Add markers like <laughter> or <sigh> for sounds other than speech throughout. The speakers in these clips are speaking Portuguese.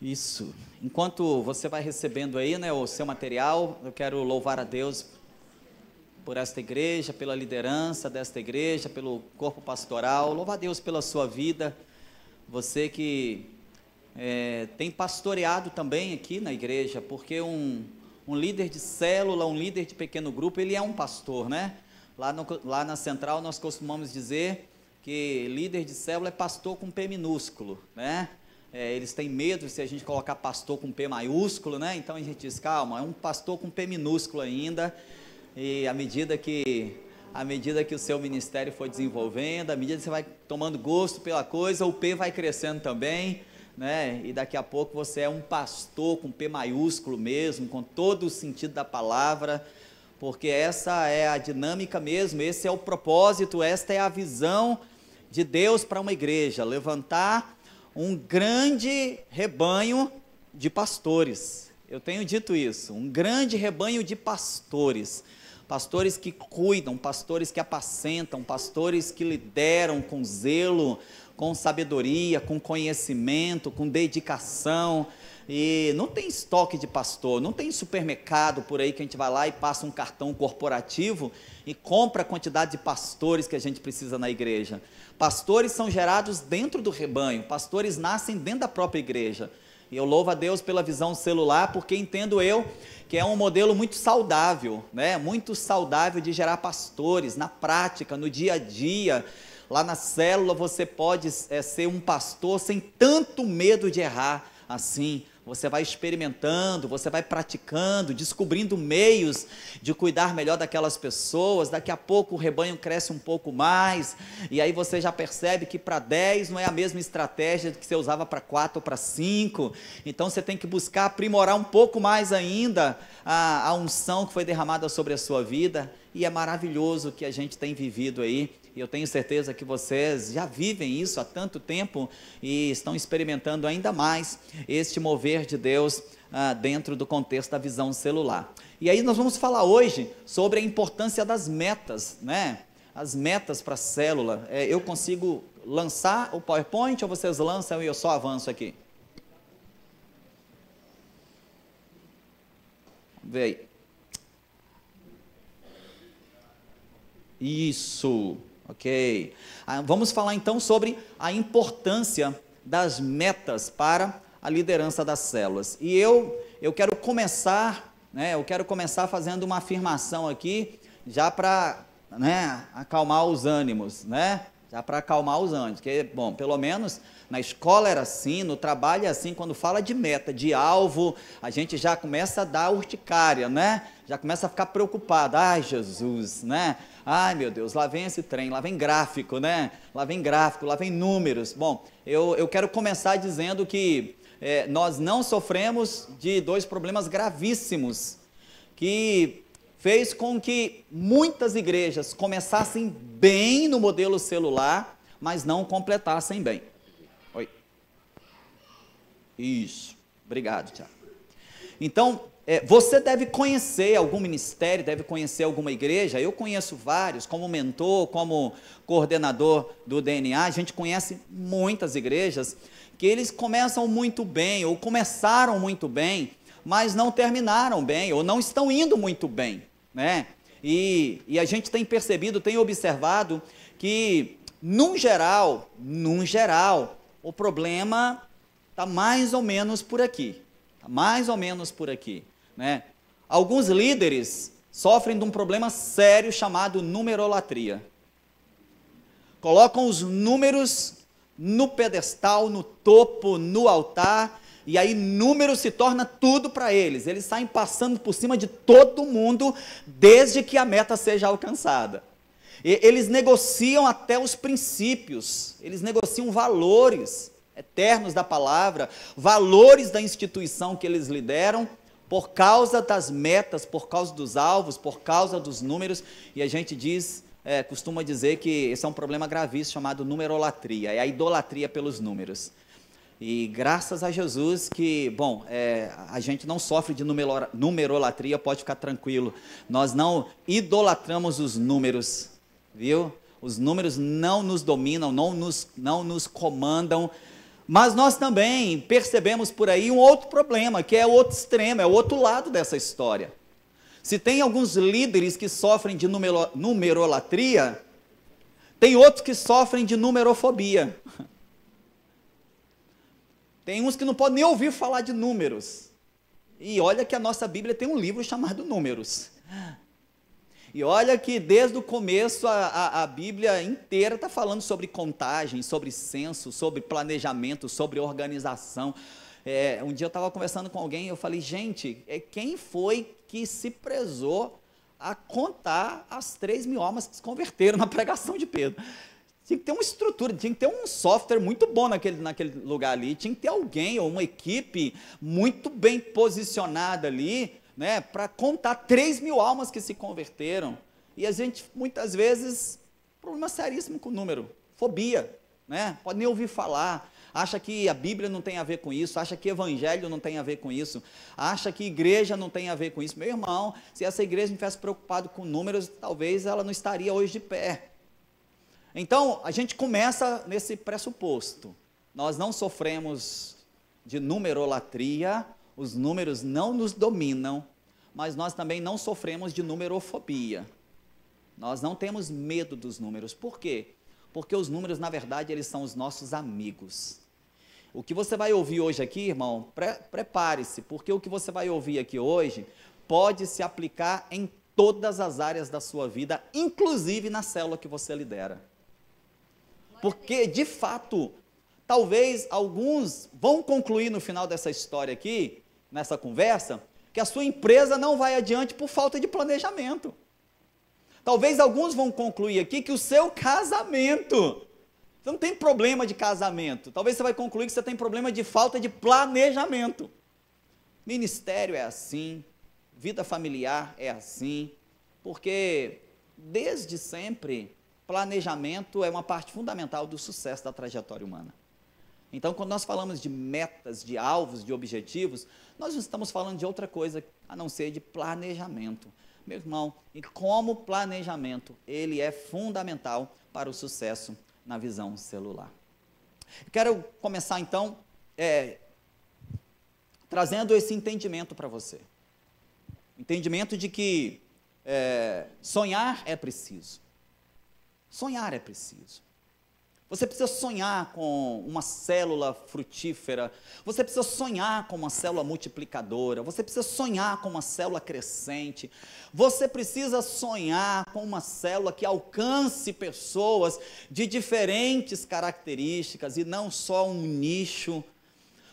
Isso. Enquanto você vai recebendo aí né, o seu material, eu quero louvar a Deus por esta igreja, pela liderança desta igreja, pelo corpo pastoral. Louvar a Deus pela sua vida. Você que é, tem pastoreado também aqui na igreja, porque um, um líder de célula, um líder de pequeno grupo, ele é um pastor, né? Lá, no, lá na central nós costumamos dizer que líder de célula é pastor com P minúsculo, né? É, eles têm medo se a gente colocar pastor com P maiúsculo, né? Então a gente diz, calma, é um pastor com P minúsculo ainda. E à medida que à medida que o seu ministério for desenvolvendo, à medida que você vai tomando gosto pela coisa, o P vai crescendo também, né? E daqui a pouco você é um pastor com P maiúsculo mesmo, com todo o sentido da palavra, porque essa é a dinâmica mesmo, esse é o propósito, esta é a visão de Deus para uma igreja, levantar um grande rebanho de pastores. Eu tenho dito isso, um grande rebanho de pastores. Pastores que cuidam, pastores que apacentam, pastores que lideram com zelo, com sabedoria, com conhecimento, com dedicação, e não tem estoque de pastor, não tem supermercado por aí que a gente vai lá e passa um cartão corporativo e compra a quantidade de pastores que a gente precisa na igreja. Pastores são gerados dentro do rebanho, pastores nascem dentro da própria igreja. E eu louvo a Deus pela visão celular, porque entendo eu que é um modelo muito saudável, né? Muito saudável de gerar pastores na prática, no dia a dia. Lá na célula você pode é, ser um pastor sem tanto medo de errar assim você vai experimentando, você vai praticando, descobrindo meios de cuidar melhor daquelas pessoas. Daqui a pouco o rebanho cresce um pouco mais, e aí você já percebe que para 10 não é a mesma estratégia que você usava para 4 ou para 5. Então você tem que buscar aprimorar um pouco mais ainda a, a unção que foi derramada sobre a sua vida. E é maravilhoso o que a gente tem vivido aí eu tenho certeza que vocês já vivem isso há tanto tempo e estão experimentando ainda mais este mover de Deus ah, dentro do contexto da visão celular. E aí nós vamos falar hoje sobre a importância das metas, né? As metas para a célula. É, eu consigo lançar o PowerPoint ou vocês lançam e eu só avanço aqui? Vê aí. Isso. Ok. Ah, vamos falar então sobre a importância das metas para a liderança das células. E eu, eu quero começar, né, eu quero começar fazendo uma afirmação aqui, já para né, acalmar os ânimos, né? Já para acalmar os ânimos, porque, bom, pelo menos na escola era assim, no trabalho é assim, quando fala de meta, de alvo, a gente já começa a dar urticária, né? Já começa a ficar preocupado, ai Jesus, né? Ai meu Deus, lá vem esse trem, lá vem gráfico, né? Lá vem gráfico, lá vem números. Bom, eu, eu quero começar dizendo que é, nós não sofremos de dois problemas gravíssimos que fez com que muitas igrejas começassem bem no modelo celular, mas não completassem bem. Oi. Isso. Obrigado, Tiago. Então, é, você deve conhecer algum ministério, deve conhecer alguma igreja. Eu conheço vários, como mentor, como coordenador do DNA. A gente conhece muitas igrejas que eles começam muito bem, ou começaram muito bem, mas não terminaram bem, ou não estão indo muito bem. Né? E, e a gente tem percebido, tem observado que, num geral, num geral, o problema está mais ou menos por aqui. está mais ou menos por aqui. Né? Alguns líderes sofrem de um problema sério chamado numerolatria. Colocam os números no pedestal, no topo, no altar, e aí número se torna tudo para eles. Eles saem passando por cima de todo mundo desde que a meta seja alcançada. E eles negociam até os princípios, eles negociam valores eternos da palavra, valores da instituição que eles lideram, por causa das metas, por causa dos alvos, por causa dos números, e a gente diz, é, costuma dizer que esse é um problema gravíssimo chamado numerolatria, é a idolatria pelos números. E graças a Jesus que, bom, é, a gente não sofre de numerolatria, pode ficar tranquilo. Nós não idolatramos os números, viu? Os números não nos dominam, não nos, não nos comandam, mas nós também percebemos por aí um outro problema, que é o outro extremo, é o outro lado dessa história. Se tem alguns líderes que sofrem de numero, numerolatria, tem outros que sofrem de numerofobia. <laughs> Tem uns que não podem nem ouvir falar de números. E olha que a nossa Bíblia tem um livro chamado Números. E olha que desde o começo a, a, a Bíblia inteira está falando sobre contagem, sobre censo, sobre planejamento, sobre organização. É, um dia eu estava conversando com alguém e eu falei, gente, é, quem foi que se prezou a contar as três mil almas que se converteram na pregação de Pedro? Tinha que ter uma estrutura, tinha que ter um software muito bom naquele, naquele lugar ali, tinha que ter alguém ou uma equipe muito bem posicionada ali né, para contar 3 mil almas que se converteram. E a gente, muitas vezes, problema seríssimo com o número, fobia, né? pode nem ouvir falar, acha que a Bíblia não tem a ver com isso, acha que Evangelho não tem a ver com isso, acha que igreja não tem a ver com isso. Meu irmão, se essa igreja não tivesse preocupado com números, talvez ela não estaria hoje de pé. Então, a gente começa nesse pressuposto. Nós não sofremos de numerolatria, os números não nos dominam, mas nós também não sofremos de numerofobia. Nós não temos medo dos números. Por quê? Porque os números, na verdade, eles são os nossos amigos. O que você vai ouvir hoje aqui, irmão, pre prepare-se, porque o que você vai ouvir aqui hoje pode se aplicar em todas as áreas da sua vida, inclusive na célula que você lidera. Porque, de fato, talvez alguns vão concluir no final dessa história aqui, nessa conversa, que a sua empresa não vai adiante por falta de planejamento. Talvez alguns vão concluir aqui que o seu casamento. Você não tem problema de casamento. Talvez você vai concluir que você tem problema de falta de planejamento. Ministério é assim, vida familiar é assim, porque desde sempre planejamento é uma parte fundamental do sucesso da trajetória humana. Então, quando nós falamos de metas, de alvos, de objetivos, nós não estamos falando de outra coisa a não ser de planejamento. Meu irmão, e como planejamento, ele é fundamental para o sucesso na visão celular. Quero começar então é, trazendo esse entendimento para você. Entendimento de que é, sonhar é preciso. Sonhar é preciso. Você precisa sonhar com uma célula frutífera, você precisa sonhar com uma célula multiplicadora, você precisa sonhar com uma célula crescente, você precisa sonhar com uma célula que alcance pessoas de diferentes características e não só um nicho.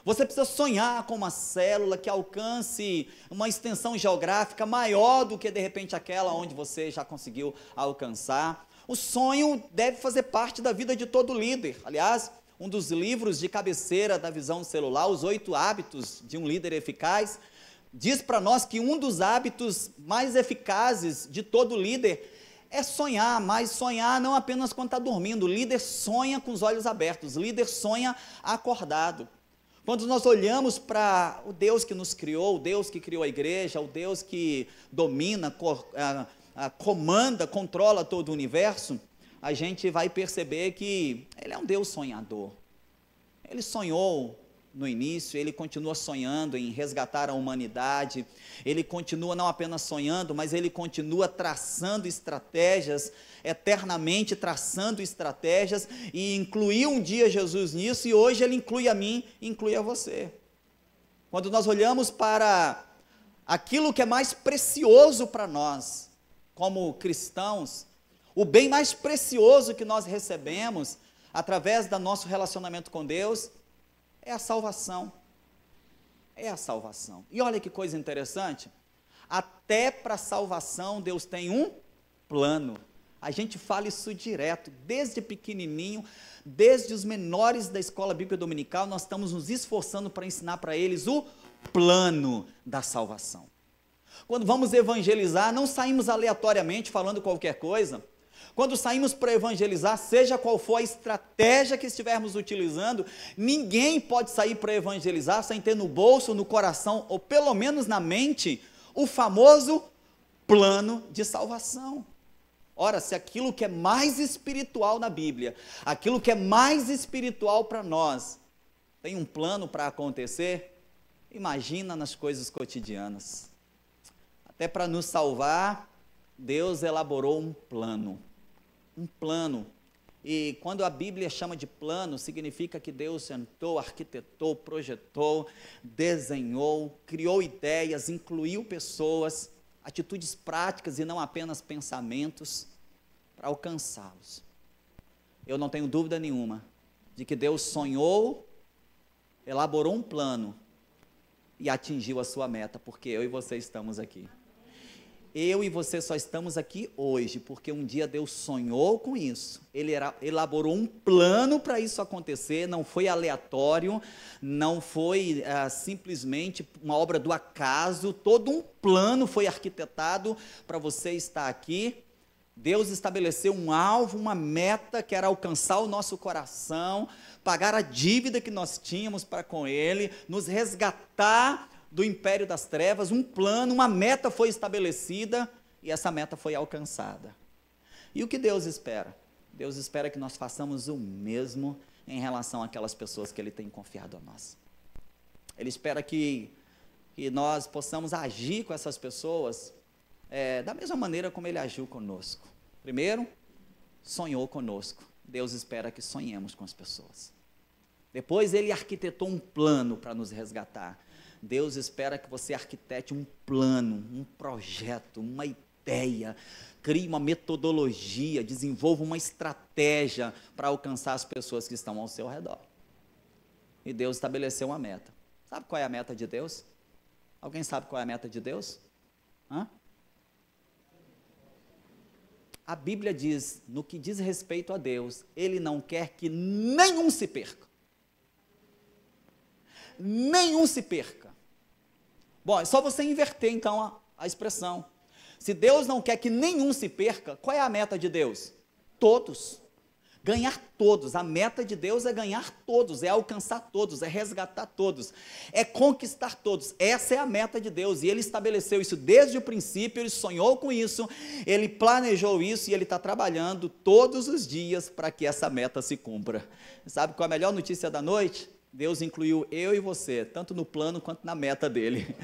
Você precisa sonhar com uma célula que alcance uma extensão geográfica maior do que de repente aquela onde você já conseguiu alcançar. O sonho deve fazer parte da vida de todo líder. Aliás, um dos livros de cabeceira da visão celular, Os Oito Hábitos de um Líder Eficaz, diz para nós que um dos hábitos mais eficazes de todo líder é sonhar, mas sonhar não apenas quando está dormindo. O líder sonha com os olhos abertos, o líder sonha acordado. Quando nós olhamos para o Deus que nos criou, o Deus que criou a igreja, o Deus que domina, ah, ah, comanda, controla todo o universo, a gente vai perceber que ele é um Deus sonhador. Ele sonhou no início, ele continua sonhando em resgatar a humanidade, ele continua não apenas sonhando, mas ele continua traçando estratégias, eternamente traçando estratégias, e incluiu um dia Jesus nisso, e hoje ele inclui a mim, inclui a você. Quando nós olhamos para aquilo que é mais precioso para nós, como cristãos, o bem mais precioso que nós recebemos através do nosso relacionamento com Deus é a salvação. É a salvação. E olha que coisa interessante. Até para a salvação Deus tem um plano. A gente fala isso direto, desde pequenininho, desde os menores da escola bíblica dominical, nós estamos nos esforçando para ensinar para eles o plano da salvação. Quando vamos evangelizar, não saímos aleatoriamente falando qualquer coisa. Quando saímos para evangelizar, seja qual for a estratégia que estivermos utilizando, ninguém pode sair para evangelizar sem ter no bolso, no coração ou pelo menos na mente o famoso plano de salvação. Ora, se aquilo que é mais espiritual na Bíblia, aquilo que é mais espiritual para nós, tem um plano para acontecer, imagina nas coisas cotidianas. Até para nos salvar, Deus elaborou um plano. Um plano. E quando a Bíblia chama de plano, significa que Deus sentou, arquitetou, projetou, desenhou, criou ideias, incluiu pessoas, atitudes práticas e não apenas pensamentos para alcançá-los. Eu não tenho dúvida nenhuma de que Deus sonhou, elaborou um plano e atingiu a sua meta, porque eu e você estamos aqui. Eu e você só estamos aqui hoje porque um dia Deus sonhou com isso. Ele era, elaborou um plano para isso acontecer, não foi aleatório, não foi ah, simplesmente uma obra do acaso. Todo um plano foi arquitetado para você estar aqui. Deus estabeleceu um alvo, uma meta que era alcançar o nosso coração, pagar a dívida que nós tínhamos para com Ele, nos resgatar do império das trevas, um plano, uma meta foi estabelecida e essa meta foi alcançada. E o que Deus espera? Deus espera que nós façamos o mesmo em relação àquelas pessoas que Ele tem confiado a nós. Ele espera que, que nós possamos agir com essas pessoas é, da mesma maneira como Ele agiu conosco. Primeiro, sonhou conosco. Deus espera que sonhemos com as pessoas. Depois, Ele arquitetou um plano para nos resgatar. Deus espera que você arquitete um plano, um projeto, uma ideia, crie uma metodologia, desenvolva uma estratégia para alcançar as pessoas que estão ao seu redor. E Deus estabeleceu uma meta. Sabe qual é a meta de Deus? Alguém sabe qual é a meta de Deus? Hã? A Bíblia diz, no que diz respeito a Deus, Ele não quer que nenhum se perca. Nenhum se perca. Bom, é só você inverter então a, a expressão. Se Deus não quer que nenhum se perca, qual é a meta de Deus? Todos. Ganhar todos. A meta de Deus é ganhar todos, é alcançar todos, é resgatar todos, é conquistar todos. Essa é a meta de Deus e Ele estabeleceu isso desde o princípio, Ele sonhou com isso, Ele planejou isso e Ele está trabalhando todos os dias para que essa meta se cumpra. Sabe qual é a melhor notícia da noite? Deus incluiu eu e você, tanto no plano quanto na meta dele.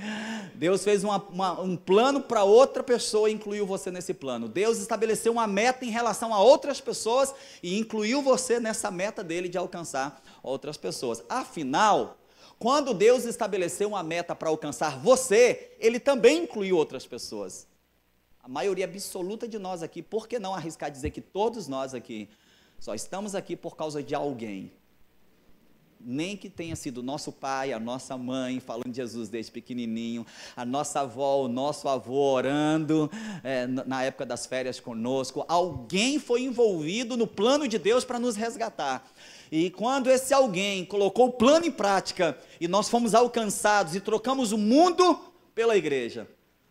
Deus fez uma, uma, um plano para outra pessoa e incluiu você nesse plano. Deus estabeleceu uma meta em relação a outras pessoas e incluiu você nessa meta dele de alcançar outras pessoas. Afinal, quando Deus estabeleceu uma meta para alcançar você, ele também incluiu outras pessoas. A maioria absoluta de nós aqui, por que não arriscar dizer que todos nós aqui só estamos aqui por causa de alguém? nem que tenha sido nosso pai, a nossa mãe, falando de Jesus desde pequenininho, a nossa avó, o nosso avô orando é, na época das férias conosco, alguém foi envolvido no plano de Deus para nos resgatar. E quando esse alguém colocou o plano em prática e nós fomos alcançados e trocamos o mundo pela igreja,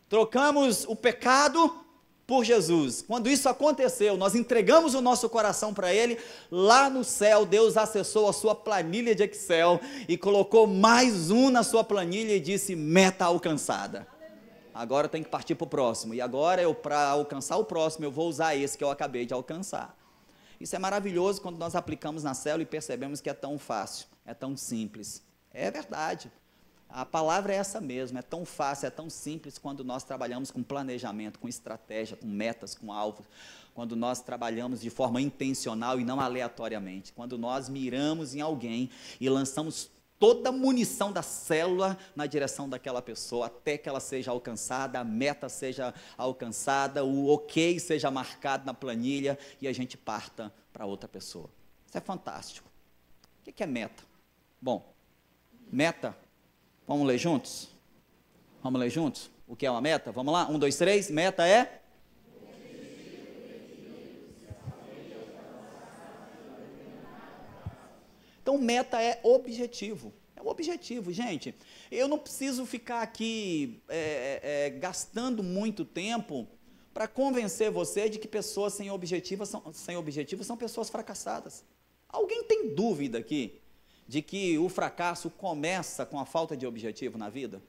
trocamos o pecado por Jesus. Quando isso aconteceu, nós entregamos o nosso coração para Ele. Lá no céu, Deus acessou a sua planilha de Excel e colocou mais um na sua planilha e disse: meta alcançada. Agora tem que partir para o próximo. E agora eu, para alcançar o próximo, eu vou usar esse que eu acabei de alcançar. Isso é maravilhoso quando nós aplicamos na célula e percebemos que é tão fácil, é tão simples. É verdade. A palavra é essa mesmo, é tão fácil, é tão simples quando nós trabalhamos com planejamento, com estratégia, com metas, com alvos, quando nós trabalhamos de forma intencional e não aleatoriamente, quando nós miramos em alguém e lançamos toda a munição da célula na direção daquela pessoa, até que ela seja alcançada, a meta seja alcançada, o ok seja marcado na planilha e a gente parta para outra pessoa. Isso é fantástico. O que é meta? Bom, meta Vamos ler juntos? Vamos ler juntos? O que é uma meta? Vamos lá? Um, dois, três. Meta é? Então, meta é objetivo. É um objetivo, gente. Eu não preciso ficar aqui é, é, é gastando muito tempo para convencer você de que pessoas sem objetivo, são, sem objetivo são pessoas fracassadas. Alguém tem dúvida aqui de que o fracasso começa com a falta de objetivo na vida?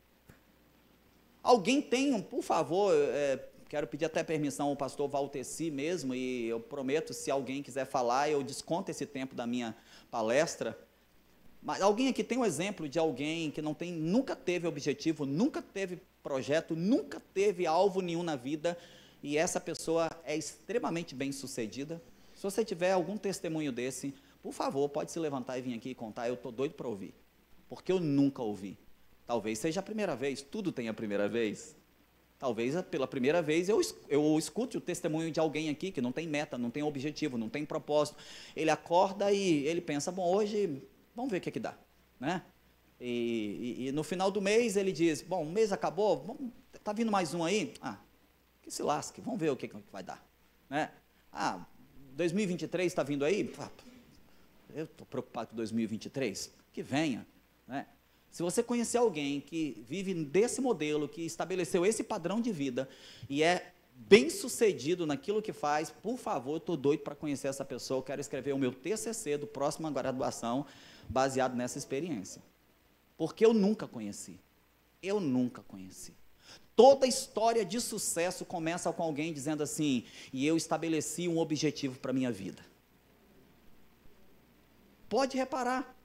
Alguém tem, um, por favor, é, quero pedir até permissão ao pastor Valteci mesmo, e eu prometo, se alguém quiser falar, eu desconto esse tempo da minha palestra. Mas alguém aqui tem um exemplo de alguém que não tem, nunca teve objetivo, nunca teve projeto, nunca teve alvo nenhum na vida, e essa pessoa é extremamente bem sucedida? Se você tiver algum testemunho desse, por favor, pode se levantar e vir aqui e contar, eu estou doido para ouvir. Porque eu nunca ouvi. Talvez seja a primeira vez, tudo tem a primeira vez. Talvez pela primeira vez eu, eu escute o testemunho de alguém aqui que não tem meta, não tem objetivo, não tem propósito. Ele acorda e ele pensa, bom, hoje vamos ver o que, é que dá. Né? E, e, e, no final do mês ele diz, bom, o mês acabou, está tá vindo mais um aí? Ah, que se lasque, vamos ver o que, é que vai dar. Né? Ah, 2023 está vindo aí? eu estou preocupado com 2023, que venha. Né? Se você conhecer alguém que vive desse modelo, que estabeleceu esse padrão de vida e é bem sucedido naquilo que faz, por favor, estou doido para conhecer essa pessoa, quero escrever o meu TCC do próximo graduação baseado nessa experiência. Porque eu nunca conheci. Eu nunca conheci. Toda história de sucesso começa com alguém dizendo assim: e eu estabeleci um objetivo para a minha vida. Pode reparar.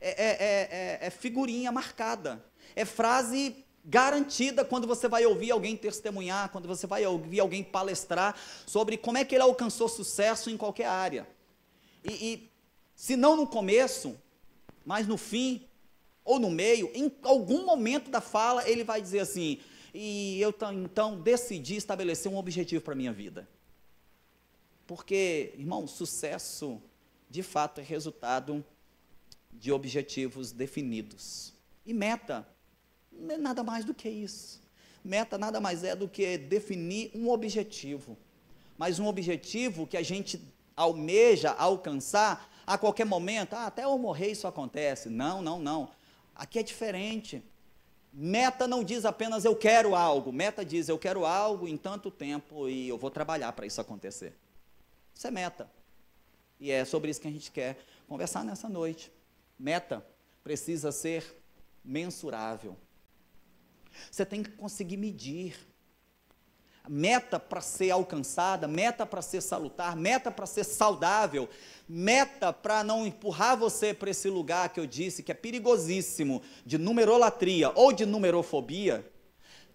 É, é, é, é, é figurinha marcada. É frase garantida quando você vai ouvir alguém testemunhar, quando você vai ouvir alguém palestrar sobre como é que ele alcançou sucesso em qualquer área. E, e se não no começo, mas no fim ou no meio, em algum momento da fala ele vai dizer assim: e eu então decidi estabelecer um objetivo para minha vida. Porque, irmão, sucesso de fato, é resultado de objetivos definidos. E meta não é nada mais do que isso. Meta nada mais é do que definir um objetivo, mas um objetivo que a gente almeja alcançar a qualquer momento. Ah, até eu morrer isso acontece. Não, não, não. Aqui é diferente. Meta não diz apenas eu quero algo. Meta diz eu quero algo em tanto tempo e eu vou trabalhar para isso acontecer. Isso é meta. E é sobre isso que a gente quer conversar nessa noite. Meta precisa ser mensurável. Você tem que conseguir medir. Meta para ser alcançada, meta para ser salutar, meta para ser saudável, meta para não empurrar você para esse lugar que eu disse que é perigosíssimo de numerolatria ou de numerofobia.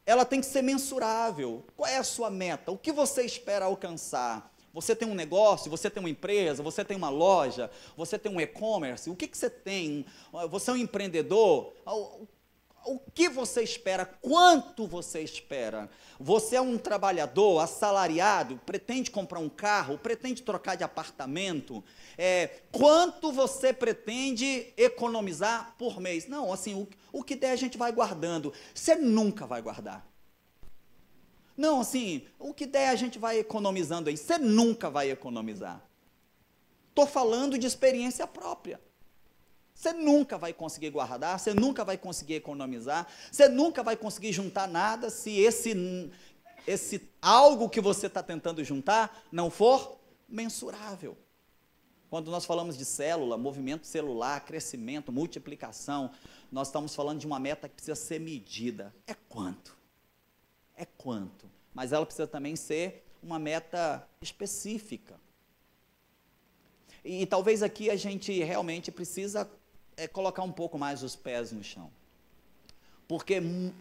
Ela tem que ser mensurável. Qual é a sua meta? O que você espera alcançar? Você tem um negócio, você tem uma empresa, você tem uma loja, você tem um e-commerce, o que, que você tem? Você é um empreendedor? O que você espera? Quanto você espera? Você é um trabalhador assalariado? Pretende comprar um carro? Pretende trocar de apartamento? É, quanto você pretende economizar por mês? Não, assim, o, o que der a gente vai guardando. Você nunca vai guardar. Não, assim, o que der a gente vai economizando aí. Você nunca vai economizar. Estou falando de experiência própria. Você nunca vai conseguir guardar, você nunca vai conseguir economizar, você nunca vai conseguir juntar nada se esse, esse algo que você está tentando juntar não for mensurável. Quando nós falamos de célula, movimento celular, crescimento, multiplicação, nós estamos falando de uma meta que precisa ser medida. É quanto? é quanto, mas ela precisa também ser uma meta específica. E, e talvez aqui a gente realmente precisa é, colocar um pouco mais os pés no chão, porque hum,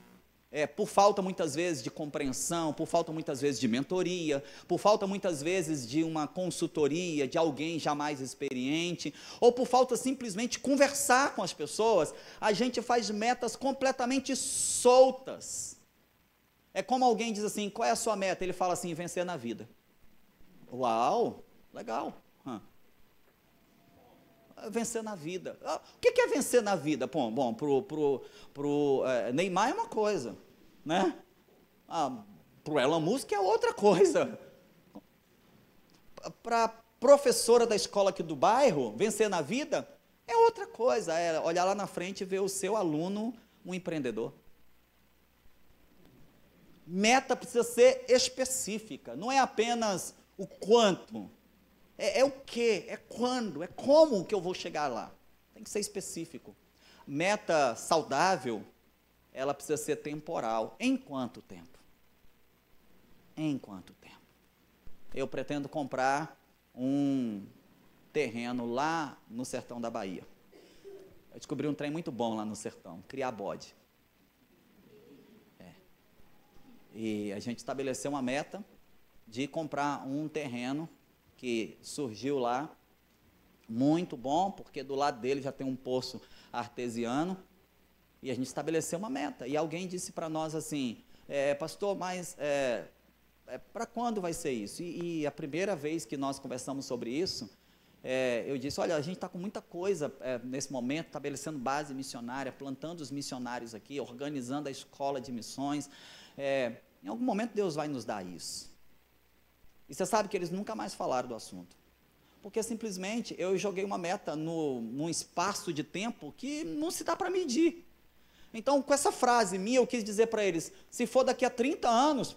é, por falta muitas vezes de compreensão, por falta muitas vezes de mentoria, por falta muitas vezes de uma consultoria de alguém já mais experiente, ou por falta simplesmente conversar com as pessoas, a gente faz metas completamente soltas. É como alguém diz assim: qual é a sua meta? Ele fala assim: vencer na vida. Uau, legal. Hum. Vencer na vida. Ah, o que é vencer na vida? Bom, bom pro, pro, pro é, Neymar é uma coisa, né? Ah, pro Elon Musk é outra coisa. Para professora da escola aqui do bairro, vencer na vida é outra coisa. É olhar lá na frente e ver o seu aluno um empreendedor meta precisa ser específica, não é apenas o quanto, é, é o que, é quando, é como que eu vou chegar lá. Tem que ser específico. Meta saudável, ela precisa ser temporal. Em quanto tempo? Em quanto tempo? Eu pretendo comprar um terreno lá no sertão da Bahia. Eu descobri um trem muito bom lá no sertão, criar bode. E a gente estabeleceu uma meta de comprar um terreno que surgiu lá, muito bom, porque do lado dele já tem um poço artesiano. E a gente estabeleceu uma meta. E alguém disse para nós assim: é, Pastor, mas é, é, para quando vai ser isso? E, e, a primeira vez que nós conversamos sobre isso, é, eu disse: Olha, a gente está com muita coisa nesse momento, estabelecendo base missionária, plantando os missionários aqui, organizando a escola de missões é, em algum momento Deus vai nos dar isso. E você sabe que eles nunca mais falaram do assunto. Porque simplesmente eu joguei uma meta no, num espaço de tempo que não se dá para medir. Então, com essa frase minha, eu quis dizer para eles: se for daqui a 30 anos,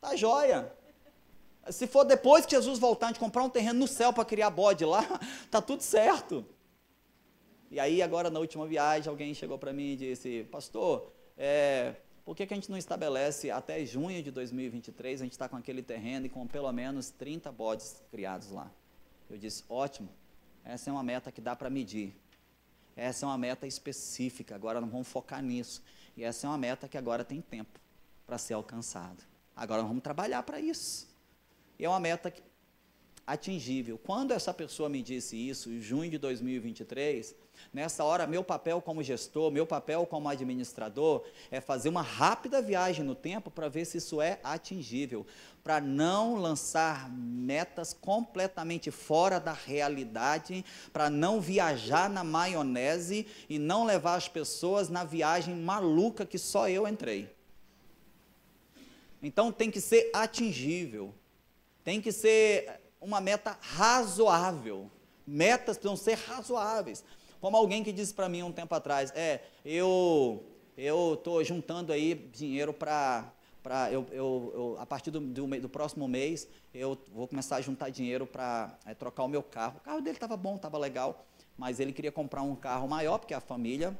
tá joia. Se for depois que Jesus voltar, a gente comprar um terreno no céu para criar bode lá, <laughs> tá tudo certo. E aí, agora na última viagem, alguém chegou para mim e disse: Pastor, é, por que, que a gente não estabelece até junho de 2023, a gente está com aquele terreno e com pelo menos 30 bodes criados lá? Eu disse, ótimo, essa é uma meta que dá para medir. Essa é uma meta específica, agora não vamos focar nisso. E essa é uma meta que agora tem tempo para ser alcançado. Agora vamos trabalhar para isso. E é uma meta atingível. Quando essa pessoa me disse isso, em junho de 2023, Nessa hora, meu papel como gestor, meu papel como administrador é fazer uma rápida viagem no tempo para ver se isso é atingível, para não lançar metas completamente fora da realidade, para não viajar na maionese e não levar as pessoas na viagem maluca que só eu entrei. Então tem que ser atingível, tem que ser uma meta razoável. Metas precisam ser razoáveis. Como alguém que disse para mim um tempo atrás, é, eu eu tô juntando aí dinheiro para para eu, eu, eu, a partir do, do, do, próximo mês eu vou começar a juntar dinheiro para é, trocar o meu carro. O carro dele estava bom, estava legal, mas ele queria comprar um carro maior porque a família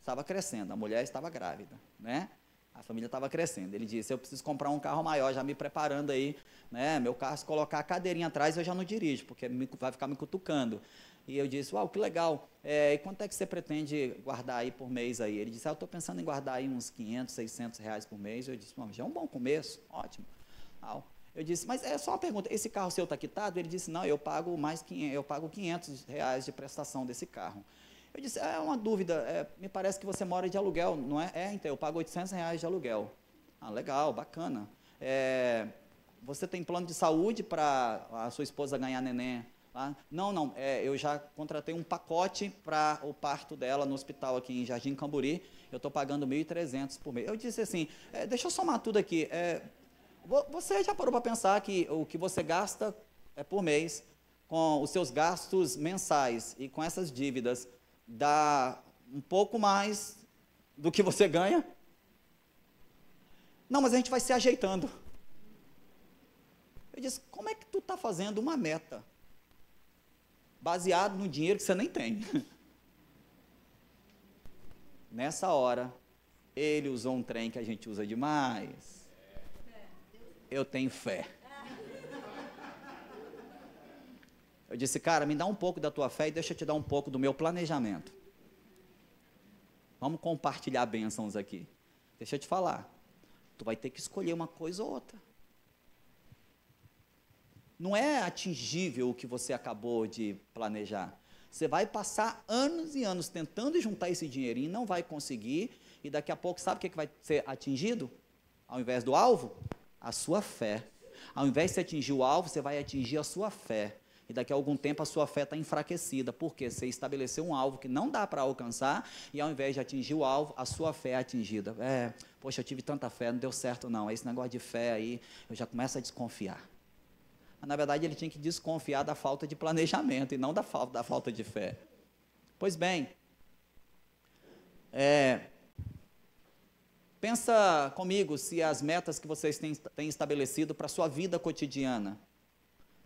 estava crescendo, a mulher estava grávida, né? A família estava crescendo. Ele disse: Eu preciso comprar um carro maior, já me preparando aí, né? Meu carro, se colocar a cadeirinha atrás, eu já não dirijo, porque vai ficar me cutucando. E eu disse, uau, que legal. É, e quanto é que você pretende guardar aí por mês aí? Ele disse, ah, eu estou pensando em guardar aí uns 500, 600 reais por mês. Eu disse, já é um bom começo, ótimo. Uau. Eu disse, mas é só uma pergunta, esse carro seu está quitado? Ele disse, não, eu pago mais eu pago 500 reais de prestação desse carro. Eu disse, é uma dúvida, é, me parece que você mora de aluguel, não é? É, então, eu pago 800 reais de aluguel. Ah, legal, bacana. É, você tem plano de saúde para a sua esposa ganhar neném Tá? Não, não, é, eu já contratei um pacote para o parto dela no hospital aqui em Jardim Camburi, eu estou pagando 1.300 por mês. Eu disse assim, é, deixa eu somar tudo aqui, é, você já parou para pensar que o que você gasta é por mês com os seus gastos mensais e com essas dívidas dá um pouco mais do que você ganha? Não, mas a gente vai se ajeitando. Eu disse, como é que tu está fazendo uma meta baseado no dinheiro que você nem tem. <laughs> Nessa hora, ele usou um trem que a gente usa demais. Eu tenho fé. Eu disse, cara, me dá um pouco da tua fé e deixa eu te dar um pouco do meu planejamento. Vamos compartilhar bênçãos aqui. Deixa eu te falar. Tu vai ter que escolher uma coisa ou outra. Não é atingível o que você acabou de planejar. Você vai passar anos e anos tentando juntar esse dinheirinho, não vai conseguir, e daqui a pouco, sabe o que, é que vai ser atingido? Ao invés do alvo? A sua fé. Ao invés de você atingir o alvo, você vai atingir a sua fé. E daqui a algum tempo a sua fé está enfraquecida, porque você estabeleceu um alvo que não dá para alcançar, e ao invés de atingir o alvo, a sua fé é atingida. É, poxa, eu tive tanta fé, não deu certo não. É esse negócio de fé aí, eu já começo a desconfiar. Mas, na verdade, ele tinha que desconfiar da falta de planejamento e não da falta, da falta de fé. Pois bem, é, pensa comigo se as metas que vocês têm, têm estabelecido para a sua vida cotidiana.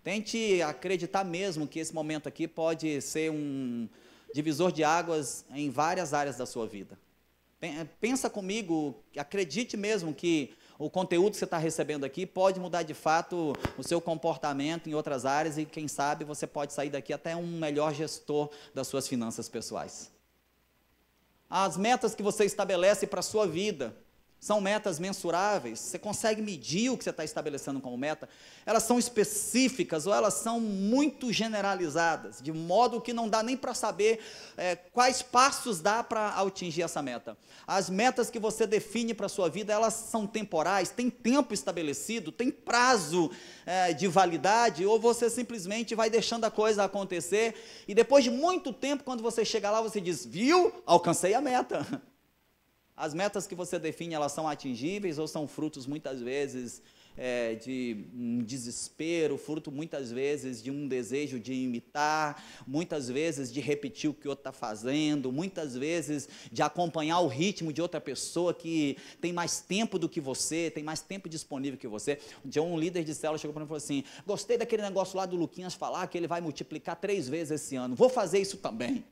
Tente acreditar mesmo que esse momento aqui pode ser um divisor de águas em várias áreas da sua vida. Pensa comigo, acredite mesmo que o conteúdo que você está recebendo aqui pode mudar de fato o seu comportamento em outras áreas e, quem sabe, você pode sair daqui até um melhor gestor das suas finanças pessoais. As metas que você estabelece para a sua vida, são metas mensuráveis, você consegue medir o que você está estabelecendo como meta. Elas são específicas ou elas são muito generalizadas, de modo que não dá nem para saber é, quais passos dá para atingir essa meta. As metas que você define para a sua vida, elas são temporais, tem tempo estabelecido, tem prazo é, de validade, ou você simplesmente vai deixando a coisa acontecer e depois de muito tempo, quando você chega lá, você diz: Viu, alcancei a meta <laughs> As metas que você define, elas são atingíveis ou são frutos, muitas vezes, é, de um desespero, fruto muitas vezes de um desejo de imitar, muitas vezes de repetir o que outro está fazendo, muitas vezes de acompanhar o ritmo de outra pessoa que tem mais tempo do que você, tem mais tempo disponível que você. Um dia um líder de célula chegou para mim e falou assim: gostei daquele negócio lá do Luquinhas falar que ele vai multiplicar três vezes esse ano, vou fazer isso também.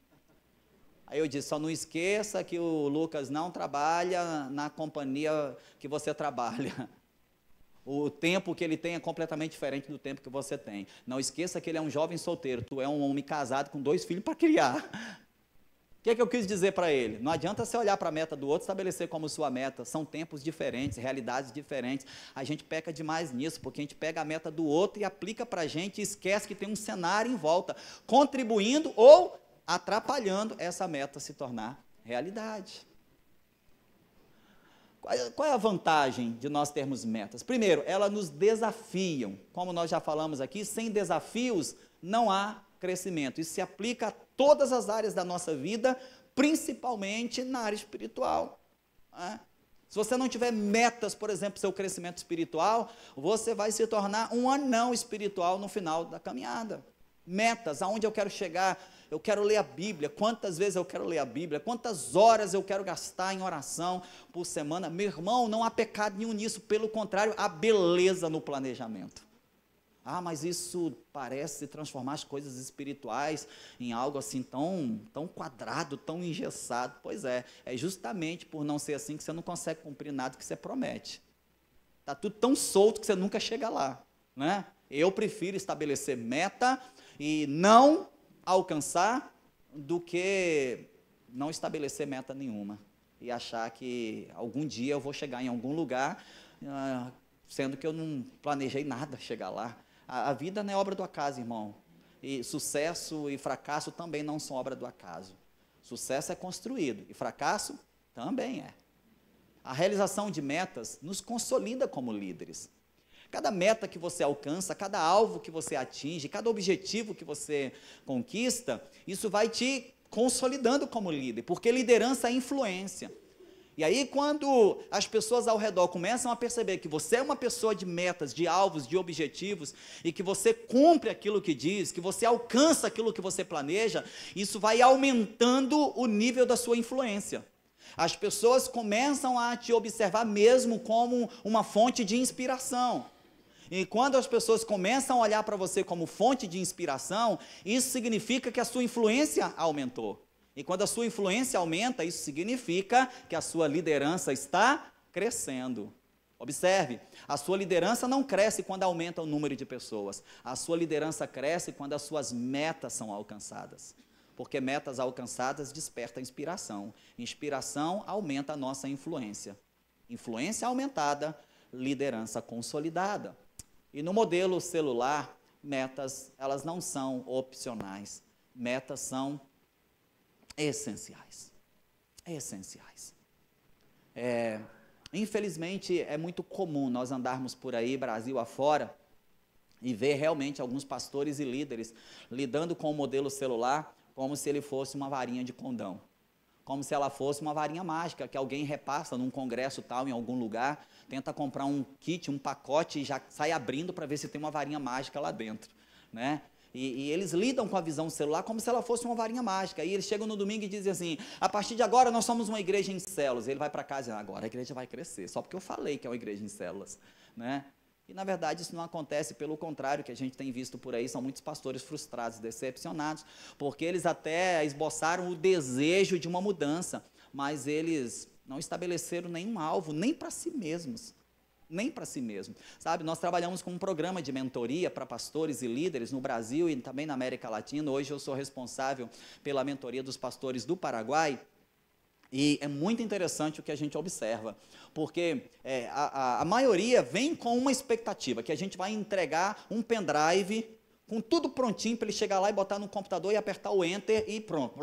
Aí eu disse: só não esqueça que o Lucas não trabalha na companhia que você trabalha. <laughs> O tempo que ele tem é completamente diferente do tempo que você tem. Não esqueça que ele é um jovem solteiro, tu é um homem casado com dois filhos para criar. <laughs> O que, é que eu quis dizer para ele? Não adianta você olhar para a meta do outro, estabelecer como sua meta. São tempos diferentes, realidades diferentes. A gente peca demais nisso, porque a gente pega a meta do outro e aplica para a gente e esquece que tem um cenário em volta, contribuindo ou atrapalhando essa meta se tornar realidade. Qual é a vantagem de nós termos metas? Primeiro, elas nos desafiam. Como nós já falamos aqui, sem desafios não há crescimento. Isso se aplica a todas as áreas da nossa vida, principalmente na área espiritual. Né? Se você não tiver metas, por exemplo, seu crescimento espiritual, você vai se tornar um anão espiritual no final da caminhada. Metas, aonde eu quero chegar, eu quero ler a Bíblia, quantas vezes eu quero ler a Bíblia, quantas horas eu quero gastar em oração por semana. Meu irmão, não há pecado nenhum nisso, pelo contrário, há beleza no planejamento. Ah, mas isso parece transformar as coisas espirituais em algo assim tão, tão quadrado, tão engessado. Pois é, é justamente por não ser assim que você não consegue cumprir nada que você promete. Está tudo tão solto que você nunca chega lá. Né? Eu prefiro estabelecer meta e não alcançar do que não estabelecer meta nenhuma e achar que algum dia eu vou chegar em algum lugar, ah, sendo que eu não planejei nada chegar lá. A, vida não é obra do acaso, irmão. E sucesso e fracasso também não são obra do acaso. Sucesso é construído e fracasso também é. A realização de metas nos consolida como líderes. Cada meta que você alcança, cada alvo que você atinge, cada objetivo que você conquista, isso vai te consolidando como líder, porque liderança é influência. E aí, quando as pessoas ao redor começam a perceber que você é uma pessoa de metas, de alvos, de objetivos, e que você cumpre aquilo que diz, que você alcança aquilo que você planeja, isso vai aumentando o nível da sua influência. As pessoas começam a te observar mesmo como uma fonte de inspiração. E quando as pessoas começam a olhar para você como fonte de inspiração, isso significa que a sua influência aumentou. E quando a sua influência aumenta, isso significa que a sua liderança está crescendo. Observe, a sua liderança não cresce quando aumenta o número de pessoas. A sua liderança cresce quando as suas metas são alcançadas. Porque metas alcançadas desperta inspiração. Inspiração aumenta a nossa influência. Influência aumentada, liderança consolidada. E no modelo celular, metas, elas não são opcionais. Metas são essenciais. Essenciais. É, infelizmente, é muito comum nós andarmos por aí, Brasil afora, e ver realmente alguns pastores e líderes lidando com o modelo celular como se ele fosse uma varinha de condão como se ela fosse uma varinha mágica que alguém repassa num congresso tal, em algum lugar, tenta comprar um kit, um pacote e já sai abrindo para ver se tem uma varinha mágica lá dentro, né? E, e, eles lidam com a visão celular como se ela fosse uma varinha mágica. E eles chegam no domingo e dizem assim: a partir de agora nós somos uma igreja em células. E ele vai para casa e diz, agora a igreja vai crescer, só porque eu falei que é uma igreja em células. Né? E, na verdade, isso não acontece, pelo contrário, que a gente tem visto por aí, são muitos pastores frustrados, decepcionados, porque eles até esboçaram o desejo de uma mudança, mas eles não estabeleceram nenhum alvo, nem para si mesmos. Nem para si mesmo. Sabe, nós trabalhamos com um programa de mentoria para pastores e líderes no Brasil e também na América Latina. Hoje eu sou responsável pela mentoria dos pastores do Paraguai. E é muito interessante o que a gente observa, porque é, a, a maioria vem com uma expectativa, que a gente vai entregar um pendrive com tudo prontinho para ele chegar lá e botar no computador e apertar o enter e pronto.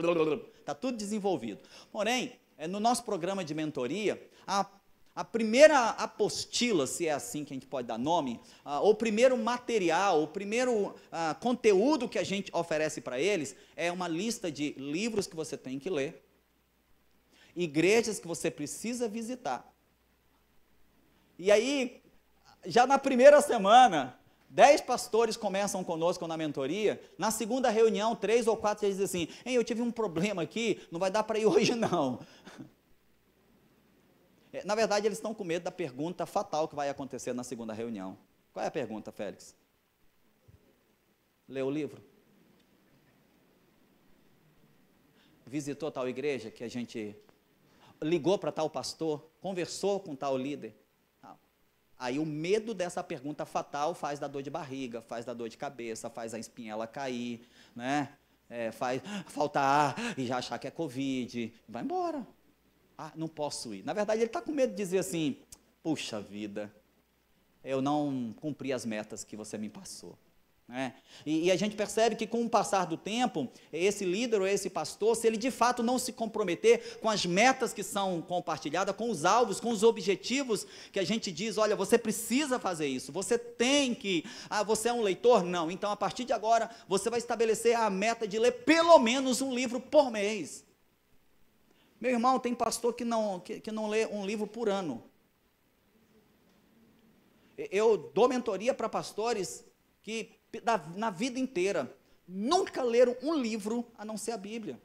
Está tudo desenvolvido. Porém, é, no nosso programa de mentoria, a, a primeira apostila, se é assim que a gente pode dar nome, ou o primeiro material, o primeiro conteúdo que a gente oferece para eles é uma lista de livros que você tem que ler, igrejas que você precisa visitar. E aí, já na primeira semana, dez pastores começam conosco na mentoria. Na segunda reunião, três ou quatro já dizem assim: Ei, eu tive um problema aqui, não vai dar para ir <laughs> hoje não. É, na verdade, eles estão com medo da pergunta fatal que vai acontecer na segunda reunião. Qual é a pergunta, Félix? Leu o livro? Visitou tal igreja que a gente ligou para tal pastor, conversou com tal líder. Aí o medo dessa pergunta fatal faz da dor de barriga, faz da dor de cabeça, faz a espinhela cair, né? É, faz faltar e já achar que é Covid. Vai embora. Ah, não posso ir. Na verdade, ele está com medo de dizer assim: puxa vida, eu não cumpri as metas que você me passou. Né? E, e, a gente percebe que, com o passar do tempo, esse líder ou esse pastor, se ele de fato não se comprometer com as metas que são compartilhadas, com os alvos, com os objetivos que a gente diz: olha, você precisa fazer isso, você tem que. Ah, você é um leitor? Não. Então, a partir de agora, você vai estabelecer a meta de ler pelo menos um livro por mês. Meu irmão, tem pastor que não, que, que não lê um livro por ano. Eu dou mentoria para pastores que na vida inteira, nunca leram um livro a não ser a Bíblia.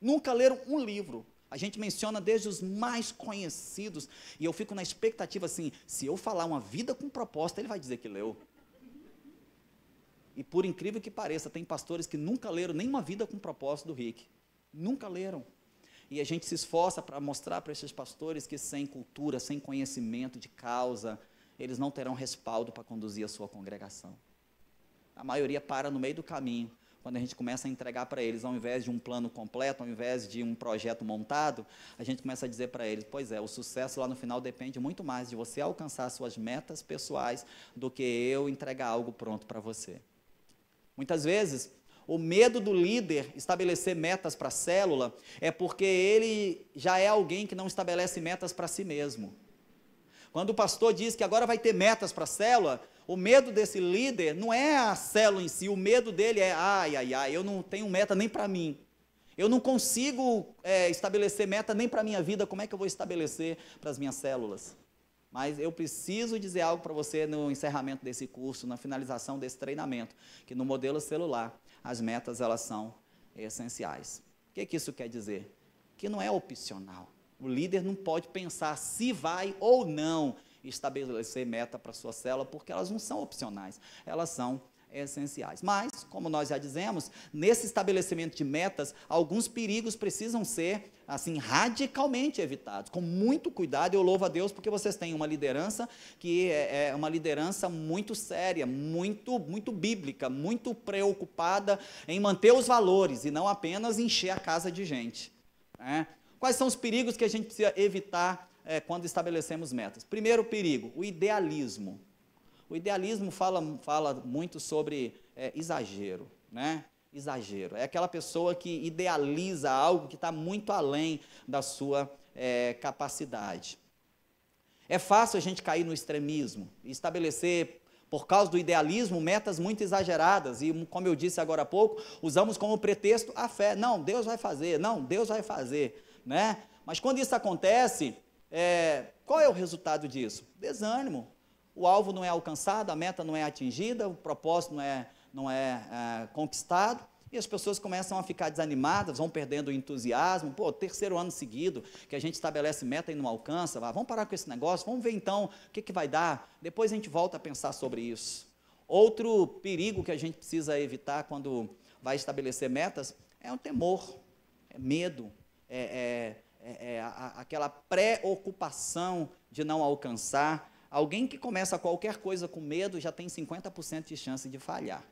Nunca leram um livro. A gente menciona desde os mais conhecidos. E eu fico na expectativa assim: se eu falar uma vida com proposta, ele vai dizer que leu. E por incrível que pareça, tem pastores que nunca leram nenhuma vida com propósito do Rick. Nunca leram. E a gente se esforça para mostrar para esses pastores que sem cultura, sem conhecimento de causa, eles não terão respaldo para conduzir a sua congregação. A maioria para no meio do caminho. Quando a gente começa a entregar para eles, ao invés de um plano completo, ao invés de um projeto montado, a gente começa a dizer para eles: pois é, o sucesso lá no final depende muito mais de você alcançar suas metas pessoais do que eu entregar algo pronto para você. Muitas vezes, o medo do líder estabelecer metas para a célula é porque ele já é alguém que não estabelece metas para si mesmo. Quando o pastor diz que agora vai ter metas para a célula, o medo desse líder não é a célula em si, o medo dele é: ai, ai, ai, eu não tenho meta nem para mim. Eu não consigo é, estabelecer meta nem para a minha vida, como é que eu vou estabelecer para as minhas células? Mas eu preciso dizer algo para você no encerramento desse curso, na finalização desse treinamento, que no modelo celular as metas elas são essenciais. O que, que isso quer dizer? Que não é opcional. O líder não pode pensar se vai ou não e estabelecer meta para sua célula, porque elas não são opcionais, elas são essenciais. Mas, como nós já dizemos, nesse estabelecimento de metas, alguns perigos precisam ser assim radicalmente evitados, com muito cuidado. Eu louvo a Deus porque vocês têm uma liderança que é, é uma liderança muito séria, muito muito bíblica, muito preocupada em manter os valores e não apenas encher a casa de gente. Né? Quais são os perigos que a gente precisa evitar é, quando estabelecemos metas. Primeiro perigo, o idealismo. O idealismo fala, fala muito sobre é, exagero, né? Exagero. É aquela pessoa que idealiza algo que está muito além da sua é, capacidade. É fácil a gente cair no extremismo e estabelecer por causa do idealismo, metas muito exageradas. E, como eu disse agora há pouco, usamos como pretexto a fé. Não, Deus vai fazer, não, Deus vai fazer. Né? Mas quando isso acontece, é, qual é o resultado disso? Desânimo. O alvo não é alcançado, a meta não é atingida, o propósito não é, não é, é conquistado. E as pessoas começam a ficar desanimadas, vão perdendo o entusiasmo. Pô, terceiro ano seguido que a gente estabelece meta e não alcança. Ah, vamos parar com esse negócio, vamos ver então o que, que vai dar. Depois a gente volta a pensar sobre isso. Outro perigo que a gente precisa evitar quando vai estabelecer metas é o temor, é medo, é, é é, é aquela preocupação de não alcançar. Alguém que começa qualquer coisa com medo já tem 50% de chance de falhar.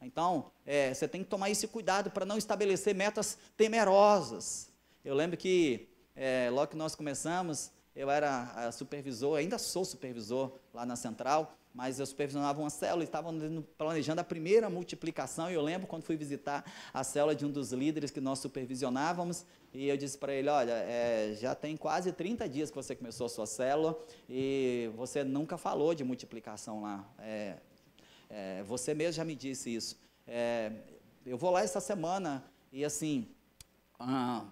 Então, é, você tem que tomar esse cuidado para não estabelecer metas temerosas. Eu lembro que, é, logo que nós começamos, eu era supervisor, ainda sou supervisor lá na central, mas eu supervisionava uma célula e estava planejando a primeira multiplicação. E eu lembro quando fui visitar a célula de um dos líderes que nós supervisionávamos, e eu disse para ele: Olha, é, já tem quase 30 dias que você começou a sua célula e você nunca falou de multiplicação lá. É, é, você mesmo já me disse isso. É, eu vou lá essa semana e assim. Ah,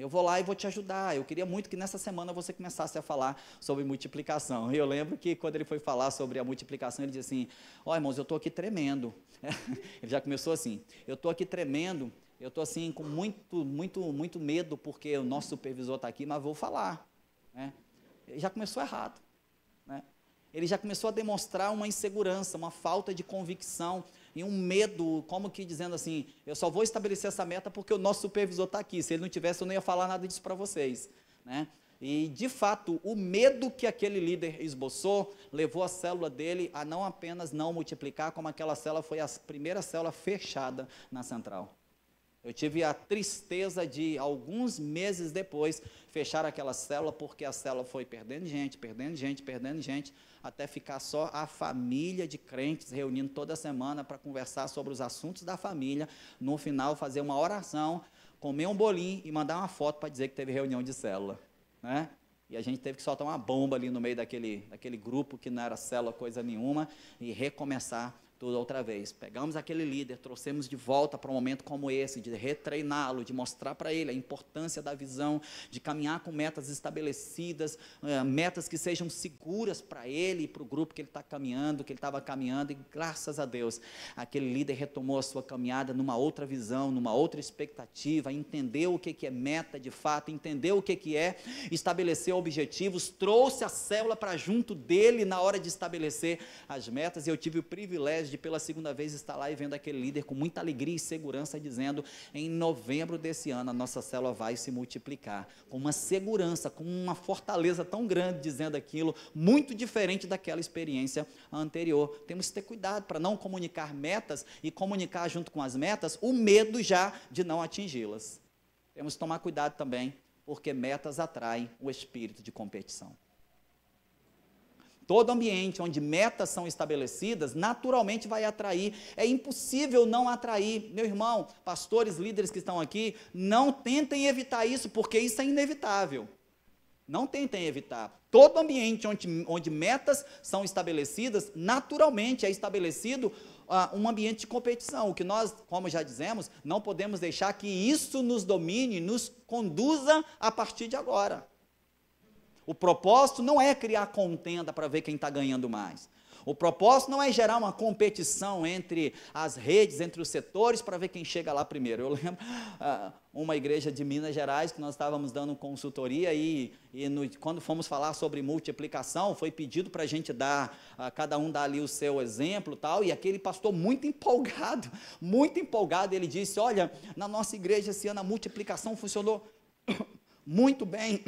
eu vou lá e vou te ajudar. Eu queria muito que nessa semana você começasse a falar sobre multiplicação. Eu lembro que quando ele foi falar sobre a multiplicação, ele disse assim: Ó oh, irmãos, eu estou aqui tremendo. <laughs> ele já começou assim: Eu estou aqui tremendo. Eu estou assim com muito, muito, muito medo porque o nosso supervisor está aqui, mas vou falar. Né? Ele já começou errado. Né? Ele já começou a demonstrar uma insegurança, uma falta de convicção em um medo, como que dizendo assim, eu só vou estabelecer essa meta porque o nosso supervisor está aqui. Se ele não tivesse, eu não ia falar nada disso para vocês. Né? E, de fato, o medo que aquele líder esboçou levou a célula dele a não apenas não multiplicar, como aquela célula foi a primeira célula fechada na central. Eu tive a tristeza de, alguns meses depois, fechar aquela célula, porque a célula foi perdendo gente, perdendo gente, perdendo gente, até ficar só a família de crentes reunindo toda semana para conversar sobre os assuntos da família. No final, fazer uma oração, comer um bolinho e mandar uma foto para dizer que teve reunião de célula. Né? E a gente teve que soltar uma bomba ali no meio daquele, daquele grupo que não era célula coisa nenhuma e recomeçar tudo outra vez. Pegamos aquele líder, trouxemos de volta para um momento como esse, de retreiná-lo, de mostrar para ele a importância da visão, de caminhar com metas estabelecidas, eh, metas que sejam seguras para ele e para o grupo que ele está caminhando, que ele estava caminhando, e graças a Deus, aquele líder retomou a sua caminhada numa outra visão, numa outra expectativa, entendeu o que, que é meta de fato, entendeu o que, que é, estabeleceu objetivos, trouxe a célula para junto dele na hora de estabelecer as metas, e eu tive o privilégio de pela segunda vez estar lá e vendo aquele líder com muita alegria e segurança dizendo: em novembro desse ano a nossa célula vai se multiplicar. Com uma segurança, com uma fortaleza tão grande dizendo aquilo, muito diferente daquela experiência anterior. Temos que ter cuidado para não comunicar metas e comunicar junto com as metas o medo já de não atingi-las. Temos que tomar cuidado também, porque metas atraem o espírito de competição. Todo ambiente onde metas são estabelecidas, naturalmente vai atrair. É impossível não atrair. Meu irmão, pastores, líderes que estão aqui, não tentem evitar isso, porque isso é inevitável. Não tentem evitar. Todo ambiente onde, onde metas são estabelecidas, naturalmente é estabelecido ah, um ambiente de competição. O que nós, como já dizemos, não podemos deixar que isso nos domine, nos conduza a partir de agora. O propósito não é criar contenda para ver quem está ganhando mais. O propósito não é gerar uma competição entre as redes, entre os setores, para ver quem chega lá primeiro. Eu <laughs> lembro uh, uma igreja de Minas Gerais que nós estávamos dando consultoria e, e no, quando fomos falar sobre multiplicação, foi pedido para a gente dar, uh, cada um dar ali o seu exemplo tal, e aquele pastor muito empolgado, <laughs> muito empolgado, ele disse, olha, na nossa igreja esse ano a multiplicação funcionou <coughs> muito bem,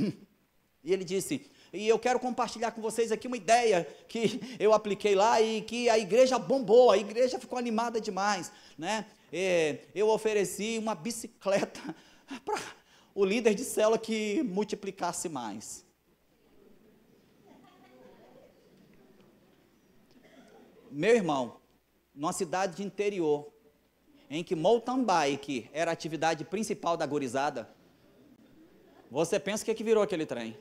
e ele disse: E eu quero compartilhar com vocês aqui uma ideia que eu apliquei lá e que a igreja bombou, a igreja ficou animada demais. Né? E eu ofereci uma bicicleta <laughs> para o líder de célula que multiplicasse mais. Meu irmão, numa cidade de interior, em que mountain bike era a atividade principal da gorizada, você pensa o que, é que virou aquele trem?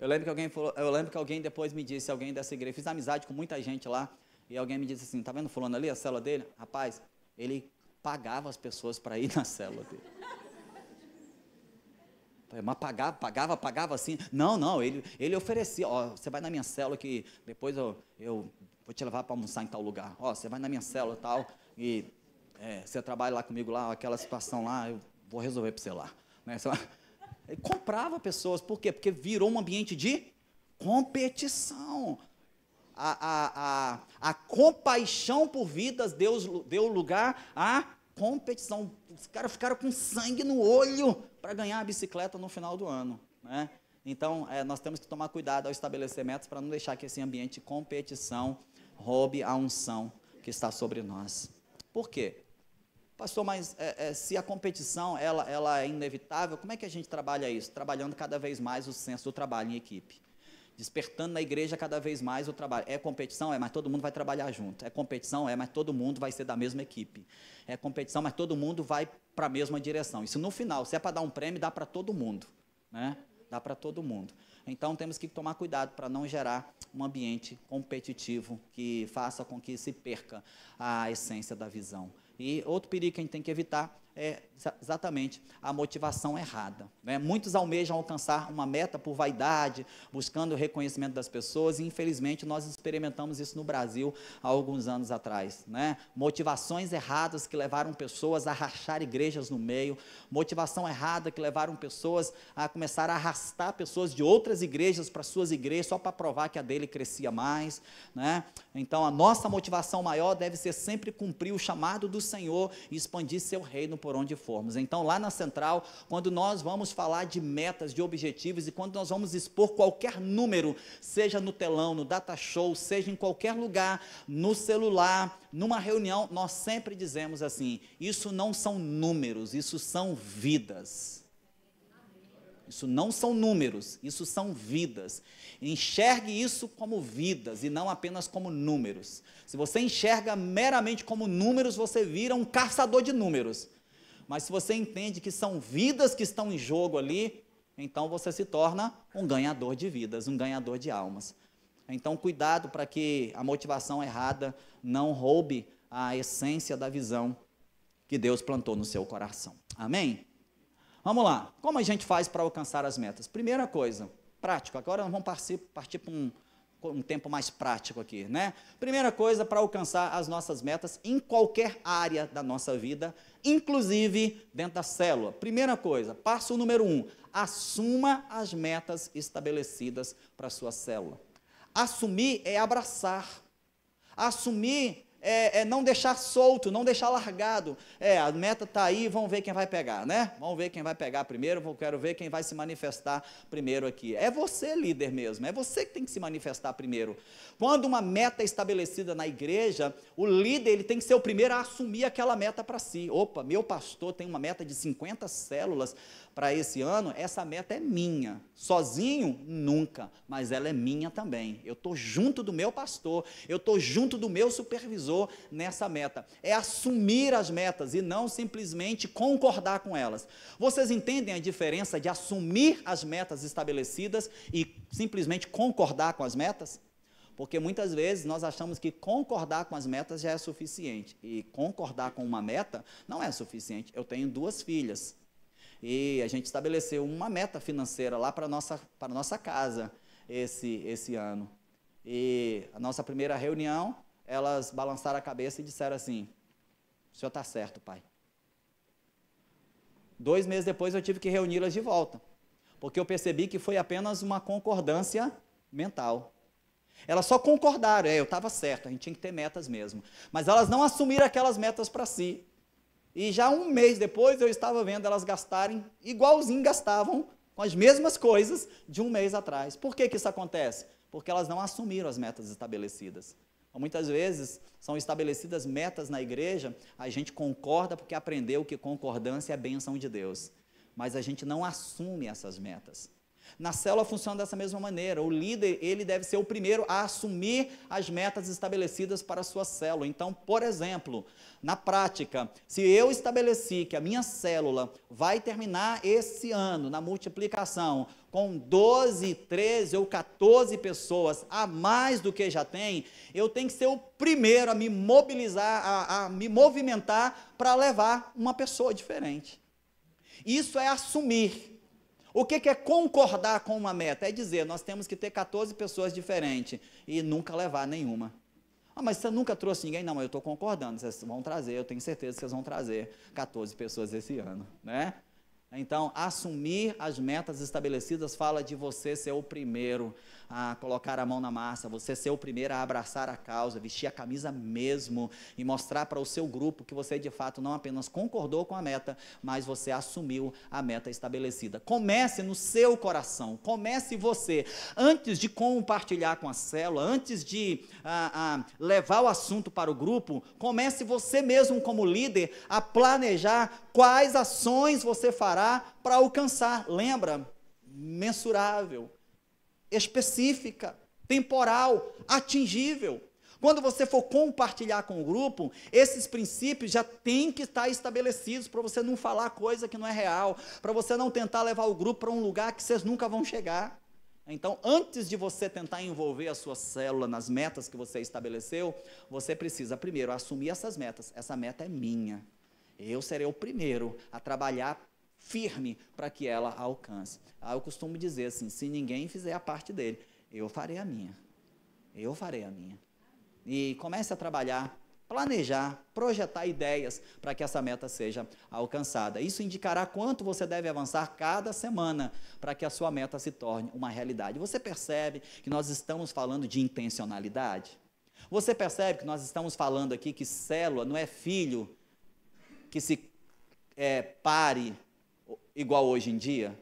Eu lembro que alguém falou, eu lembro que alguém depois me disse, alguém dessa igreja, fiz amizade com muita gente lá, e alguém me disse assim, tá vendo fulano ali, a célula dele? Rapaz, ele pagava as pessoas para ir <laughs> na célula dele. Mas pagava, pagava, pagava assim. Não, não, ele, ele oferecia, ó, você vai na minha célula que depois eu, eu vou te levar para almoçar em tal lugar. Ó, você vai na minha célula e tal, e é, você trabalha lá comigo, lá, aquela situação lá, eu vou resolver para você lá. Né? Sei lá. Ele comprava pessoas, por quê? Porque virou um ambiente de competição. A, a, a, a compaixão por vidas deu lugar à competição. Os caras ficaram com sangue no olho para ganhar a bicicleta no final do ano. Né? Então, é, nós temos que tomar cuidado ao estabelecer metas para não deixar que esse ambiente de competição roube a unção que está sobre nós. Por quê? Pastor, mas é, é, se a competição ela, ela é inevitável, como é que a gente trabalha isso? Trabalhando cada vez mais o senso do trabalho em equipe. Despertando na igreja cada vez mais o trabalho. É competição? É, mas todo mundo vai trabalhar junto. É competição? É, mas todo mundo vai ser da mesma equipe. É competição, mas todo mundo vai para a mesma direção. Isso no final, se é para dar um prêmio, dá para todo mundo. Né? Dá para todo mundo. Então temos que tomar cuidado para não gerar um ambiente competitivo que faça com que se perca a essência da visão. E outro perigo que a gente tem que evitar é exatamente a motivação errada. Né? Muitos almejam alcançar uma meta por vaidade, buscando o reconhecimento das pessoas, e infelizmente nós experimentamos isso no Brasil há alguns anos atrás. Né? Motivações erradas que levaram pessoas a rachar igrejas no meio, motivação errada que levaram pessoas a começar a arrastar pessoas de outras igrejas para suas igrejas, só para provar que a dele crescia mais. Né? Então a nossa motivação maior deve ser sempre cumprir o chamado do Senhor e expandir seu reino por por onde formos. Então, lá na central, quando nós vamos falar de metas, de objetivos e quando nós vamos expor qualquer número, seja no telão, no data show, seja em qualquer lugar, no celular, numa reunião, nós sempre dizemos assim: isso não são números, isso são vidas. Isso não são números, isso são vidas. Enxergue isso como vidas e não apenas como números. Se você enxerga meramente como números, você vira um caçador de números. Mas se você entende que são vidas que estão em jogo ali, então você se torna um ganhador de vidas, um ganhador de almas. Então, cuidado para que a motivação errada não roube a essência da visão que Deus plantou no seu coração. Amém? Vamos lá. Como a gente faz para alcançar as metas? Primeira coisa, prática. Agora vamos partir, partir para um, um tempo mais prático aqui, né? Primeira coisa para alcançar as nossas metas em qualquer área da nossa vida, inclusive dentro da célula. Primeira coisa, passo número um: assuma as metas estabelecidas para a sua célula. Assumir é abraçar. Assumir é, é não deixar solto, não deixar largado. É, a meta está aí, vamos ver quem vai pegar, né? Vamos ver quem vai pegar primeiro, vou, quero ver quem vai se manifestar primeiro aqui. É você, líder mesmo, é você que tem que se manifestar primeiro. Quando uma meta é estabelecida na igreja, o líder ele tem que ser o primeiro a assumir aquela meta para si. Opa, meu pastor tem uma meta de 50 células, para esse ano, essa meta é minha. Sozinho, nunca, mas ela é minha também. Eu estou junto do meu pastor, eu estou junto do meu supervisor nessa meta. É assumir as metas e não simplesmente concordar com elas. Vocês entendem a diferença de assumir as metas estabelecidas e simplesmente concordar com as metas? Porque muitas vezes nós achamos que concordar com as metas já é suficiente. E concordar com uma meta não é suficiente. Eu tenho duas filhas. E a gente estabeleceu uma meta financeira lá para nossa para nossa casa esse esse ano. E a nossa primeira reunião, elas balançaram a cabeça e disseram assim: "O senhor está certo, pai." Dois meses depois eu tive que reuni-las de volta, porque eu percebi que foi apenas uma concordância mental. Elas só concordaram, é, eu estava certo, a gente tinha que ter metas mesmo. Mas elas não assumiram aquelas metas para si. E já um mês depois eu estava vendo elas gastarem igualzinho gastavam com as mesmas coisas de um mês atrás. Por que, que isso acontece? Porque elas não assumiram as metas estabelecidas. Muitas vezes são estabelecidas metas na igreja, a gente concorda porque aprendeu que concordância é bênção de Deus, mas a gente não assume essas metas. Na célula funciona dessa mesma maneira. O líder, ele deve ser o primeiro a assumir as metas estabelecidas para a sua célula. Então, por exemplo, na prática, se eu estabeleci que a minha célula vai terminar esse ano na multiplicação com 12, 13 ou 14 pessoas a mais do que já tem, eu tenho que ser o primeiro a me mobilizar, a, a me movimentar para levar uma pessoa diferente. Isso é assumir o que, que é concordar com uma meta? É dizer, nós temos que ter 14 pessoas diferentes e nunca levar nenhuma. Ah, mas você nunca trouxe ninguém? Não, eu estou concordando, vocês vão trazer, eu tenho certeza que vocês vão trazer 14 pessoas esse ano, né? Então, assumir as metas estabelecidas fala de você ser o primeiro, a colocar a mão na massa, você ser o primeiro a abraçar a causa, vestir a camisa mesmo e mostrar para o seu grupo que você de fato não apenas concordou com a meta, mas você assumiu a meta estabelecida. Comece no seu coração, comece você. Antes de compartilhar com a célula, antes de ah, ah, levar o assunto para o grupo, comece você mesmo como líder a planejar quais ações você fará para alcançar. Lembra? Mensurável, específica, temporal, atingível. Quando você for compartilhar com o grupo, esses princípios já têm que estar estabelecidos para você não falar coisa que não é real, para você não tentar levar o grupo para um lugar que vocês nunca vão chegar. Então, antes de você tentar envolver a sua célula nas metas que você estabeleceu, você precisa primeiro assumir essas metas. Essa meta é minha. Eu serei o primeiro a trabalhar firme para que ela alcance. Aí ah, eu costumo dizer assim: se ninguém fizer a parte dele, eu farei a minha. Eu farei a minha. E comece a trabalhar, planejar, projetar ideias para que essa meta seja alcançada. Isso indicará quanto você deve avançar cada semana para que a sua meta se torne uma realidade. Você percebe que nós estamos falando de intencionalidade? Você percebe que nós estamos falando aqui que célula não é filho que se é, pare igual hoje em dia,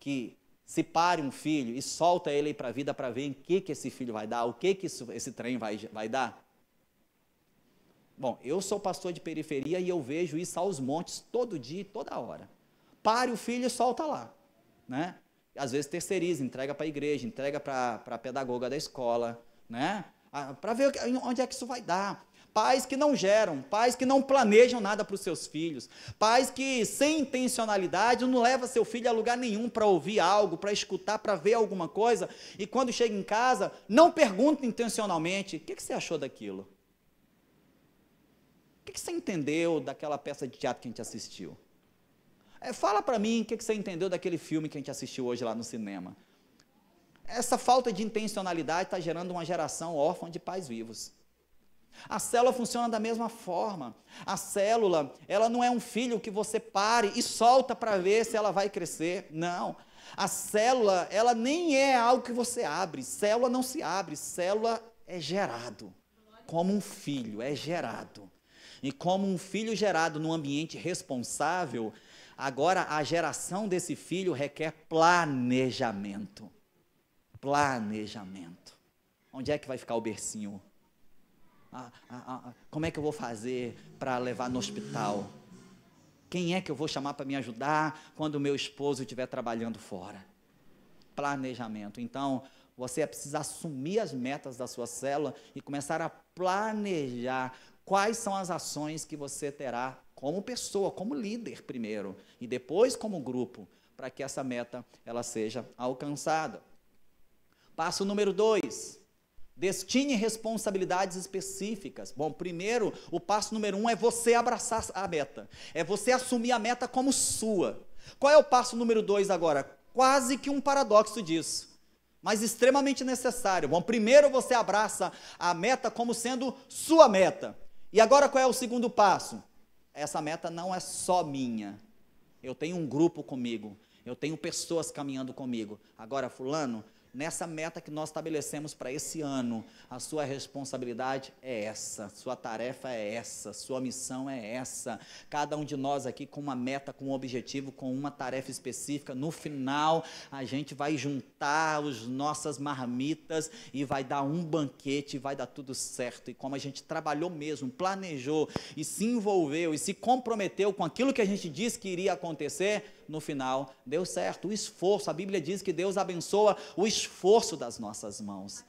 que se pare um filho e solta ele para a vida para ver em que, que esse filho vai dar, o que, que isso, esse trem vai, vai dar? Bom, eu sou pastor de periferia e eu vejo isso aos montes todo dia e toda hora. Pare o filho e solta lá. Né? Às vezes terceiriza, entrega para a igreja, entrega para a pedagoga da escola, né? Ah, para ver onde é que isso vai dar. Pais que não geram, pais que não planejam nada para os seus filhos, pais que sem intencionalidade não leva seu filho a lugar nenhum para ouvir algo, para escutar, para ver alguma coisa, e quando chega em casa, não pergunta intencionalmente: o que, que, você achou daquilo? O que, que, você entendeu daquela peça de teatro que a gente assistiu? É, fala para mim o que, que você entendeu daquele filme que a gente assistiu hoje lá no cinema. Essa falta de intencionalidade está gerando uma geração órfã de pais vivos. A célula funciona da mesma forma. A célula, ela não é um filho que você pare e solta para ver se ela vai crescer. Não. A célula, ela nem é algo que você abre. Célula não se abre, célula é gerado. Como um filho é gerado. E como um filho gerado num ambiente responsável, agora a geração desse filho requer planejamento. Planejamento. Onde é que vai ficar o bercinho? Ah, ah, ah, ah, como é que eu vou fazer para levar no hospital? Quem é que eu vou chamar para me ajudar quando o meu esposo estiver trabalhando fora? Planejamento. Então, você precisa assumir as metas da sua célula e começar a planejar quais são as ações que você terá como pessoa, como líder primeiro e depois como grupo, para que essa meta ela seja alcançada. Passo número dois, Destine responsabilidades específicas. Bom, primeiro, o passo número um é você abraçar a meta, é você assumir a meta como sua. Qual é o passo número dois agora? Quase que um paradoxo disso, mas extremamente necessário. Bom, primeiro você abraça a meta como sendo sua meta. E agora qual é o segundo passo? Essa meta não é só minha. Eu tenho um grupo comigo. Eu tenho pessoas caminhando comigo. Agora, Fulano, nessa meta que nós estabelecemos para esse ano. A sua responsabilidade é essa, sua tarefa é essa, sua missão é essa. Cada um de nós aqui com uma meta, com um objetivo, com uma tarefa específica. No final, a gente vai juntar as nossas marmitas e vai dar um banquete, vai dar tudo certo. E como a gente trabalhou mesmo, planejou e se envolveu e se comprometeu com aquilo que a gente disse que iria acontecer, no final deu certo. O esforço, a Bíblia diz que Deus abençoa o esforço esforço das nossas mãos.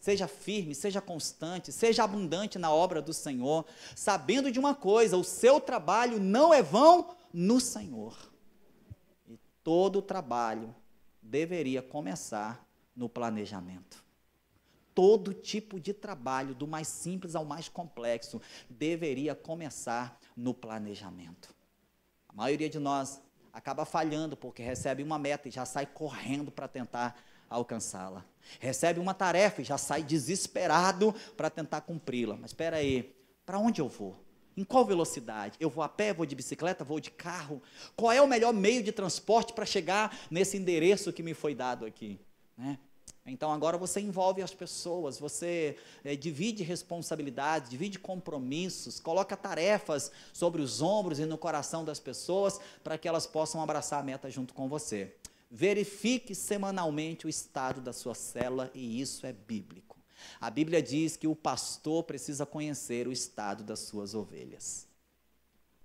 Seja firme, seja constante, seja abundante na obra do Senhor, sabendo de uma coisa: o seu trabalho não é vão no Senhor. E todo o trabalho deveria começar no planejamento. Todo tipo de trabalho, do mais simples ao mais complexo, deveria começar no planejamento. A maioria de nós acaba falhando porque recebe uma meta e já sai correndo para tentar alcançá-la. Recebe uma tarefa e já sai desesperado para tentar cumpri-la. Mas espera aí, para onde eu vou? Em qual velocidade? Eu vou a pé, vou de bicicleta, vou de carro? Qual é o melhor meio de transporte para chegar nesse endereço que me foi dado aqui? Né? Então agora você envolve as pessoas, você é, divide responsabilidades, divide compromissos, coloca tarefas sobre os ombros e no coração das pessoas para que elas possam abraçar a meta junto com você. Verifique semanalmente o estado da sua célula e isso é bíblico. A Bíblia diz que o pastor precisa conhecer o estado das suas ovelhas.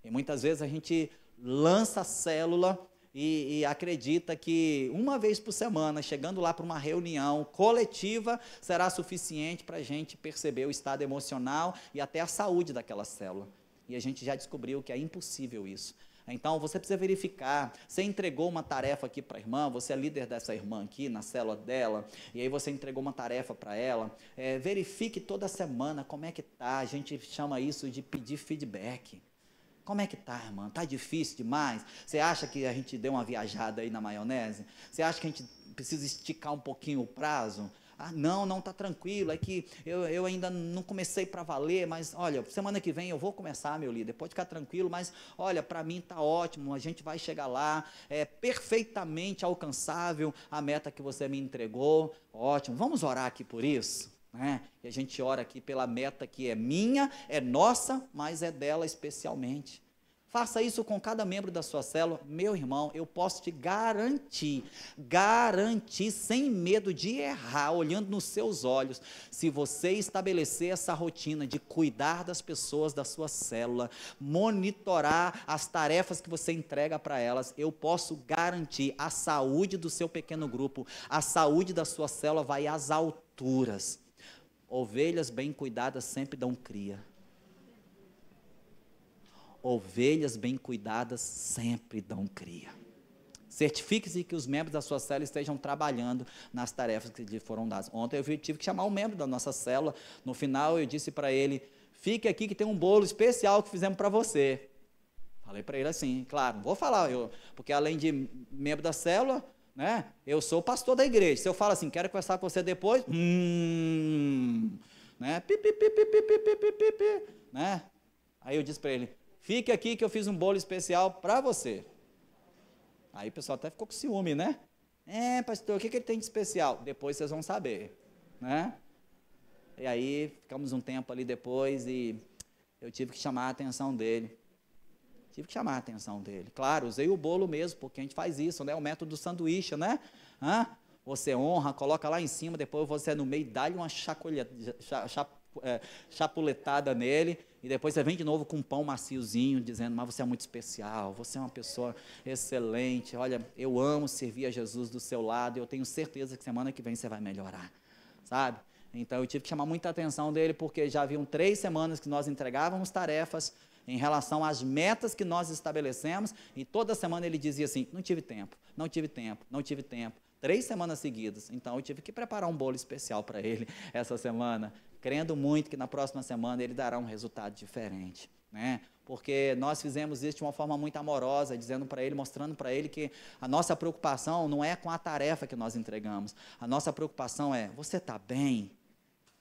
E muitas vezes a gente lança a célula e, e, acredita que uma vez por semana, chegando lá para uma reunião coletiva, será suficiente para a gente perceber o estado emocional e até a saúde daquela célula. E a gente já descobriu que é impossível isso. Então você precisa verificar. Você entregou uma tarefa aqui para a irmã, você é líder dessa irmã aqui na célula dela, e aí você entregou uma tarefa para ela. É, verifique toda semana como é que tá. A gente chama isso de pedir feedback. Como é que tá, irmã? Tá difícil demais? Você acha que a gente deu uma viajada aí na maionese? Você acha que a gente precisa esticar um pouquinho o prazo? ah, não, não está tranquilo, é que eu, eu ainda não comecei para valer, mas olha, semana que vem eu vou começar, meu líder, pode ficar tranquilo, mas olha, para mim está ótimo, a gente vai chegar lá, é perfeitamente alcançável a meta que você me entregou, ótimo, vamos orar aqui por isso? Né? E a gente ora aqui pela meta que é minha, é nossa, mas é dela especialmente. Faça isso com cada membro da sua célula. Meu irmão, eu posso te garantir, garantir sem medo de errar, olhando nos seus olhos. Se você estabelecer essa rotina de cuidar das pessoas da sua célula, monitorar as tarefas que você entrega para elas, eu posso garantir a saúde do seu pequeno grupo, a saúde da sua célula vai às alturas. Ovelhas bem cuidadas sempre dão cria. Ovelhas bem cuidadas sempre dão cria. Certifique-se que os membros da sua célula estejam trabalhando nas tarefas que lhe foram dadas. Ontem eu tive que chamar um membro da nossa célula. No final eu disse para ele: fique aqui que tem um bolo especial que fizemos para você. Falei para ele assim, claro, não vou falar, eu, porque além de membro da célula, né, eu sou pastor da igreja. Se eu falo assim, quero conversar com você depois, hum, né, pi, pi, pi, pi, pi, pi, pi, pi, pi, né? Aí eu disse para ele, fique aqui que eu fiz um bolo especial para você. Aí o pessoal até ficou com ciúme, né? É, pastor, o que, que ele tem de especial? Depois vocês vão saber, né? E aí ficamos um tempo ali depois e eu tive que chamar a atenção dele. Tive que chamar a atenção dele. Claro, usei o bolo mesmo, porque a gente faz isso, né? É o método sanduíche, né? Hã? Você honra, coloca lá em cima, depois você é no meio, dá-lhe uma é, chapuletada nele e depois você vem de novo com um pão maciozinho, dizendo: Mas você é muito especial, você é uma pessoa excelente. Olha, eu amo servir a Jesus do seu lado. Eu tenho certeza que semana que vem você vai melhorar, sabe? Então eu tive que chamar muita atenção dele, porque já haviam três semanas que nós entregávamos tarefas em relação às metas que nós estabelecemos, e toda semana ele dizia assim: Não tive tempo, não tive tempo, não tive tempo três semanas seguidas. Então eu tive que preparar um bolo especial para ele <laughs> essa semana crendo muito que na próxima semana ele dará um resultado diferente. Né? Porque nós fizemos isso de uma forma muito amorosa, dizendo para ele, mostrando para ele que a nossa preocupação não é com a tarefa que nós entregamos. A nossa preocupação é: você está bem?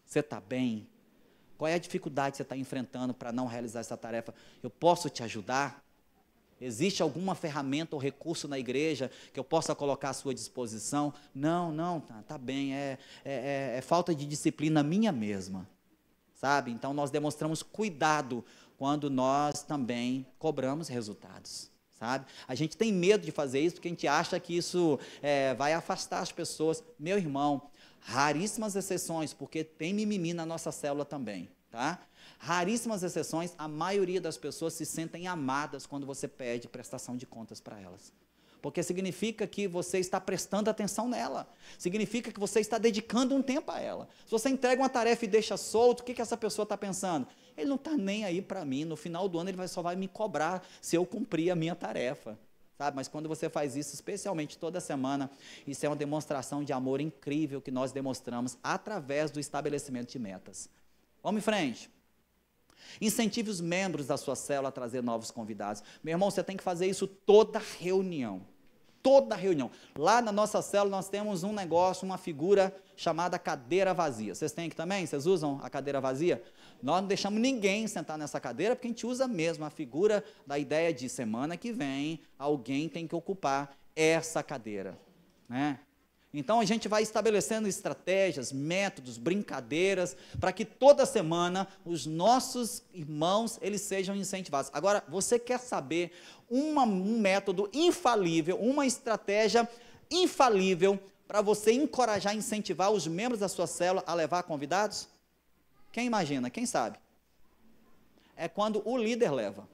Você está bem? Qual é a dificuldade que você está enfrentando para não realizar essa tarefa? Eu posso te ajudar? Existe alguma ferramenta ou recurso na igreja que eu possa colocar à sua disposição? Não, não, tá, tá bem, é, é, é, é falta de disciplina minha mesma, sabe? Então nós demonstramos cuidado quando nós também cobramos resultados. Sabe? A gente tem medo de fazer isso porque a gente acha que isso é, vai afastar as pessoas. Meu irmão, raríssimas exceções, porque tem mimimi na nossa célula também, tá? raríssimas exceções, a maioria das pessoas se sentem amadas quando você pede prestação de contas para elas. Porque significa que você está prestando atenção nela. Significa que você está dedicando um tempo a ela. Se você entrega uma tarefa e deixa solto, o que, que essa pessoa está pensando? Ele não está nem aí para mim. No final do ano ele vai, só vai me cobrar se eu cumprir a minha tarefa. Sabe? Mas quando você faz isso, especialmente toda semana, isso é uma demonstração de amor incrível que nós demonstramos através do estabelecimento de metas. Vamos em frente. Incentive os membros da sua célula a trazer novos convidados. Meu irmão, você tem que fazer isso toda reunião. Toda reunião. Lá na nossa célula nós temos um negócio, uma figura chamada cadeira vazia. Vocês têm aqui também? Vocês usam a cadeira vazia? Nós não deixamos ninguém sentar nessa cadeira porque a gente usa mesmo a figura da ideia de semana que vem alguém tem que ocupar essa cadeira. Né? Então a gente vai estabelecendo estratégias, métodos, brincadeiras para que toda semana os nossos irmãos eles sejam incentivados. Agora, você quer saber uma, um método infalível, uma estratégia infalível para você encorajar, incentivar os membros da sua célula a levar convidados? Quem imagina? Quem sabe? É quando o líder leva.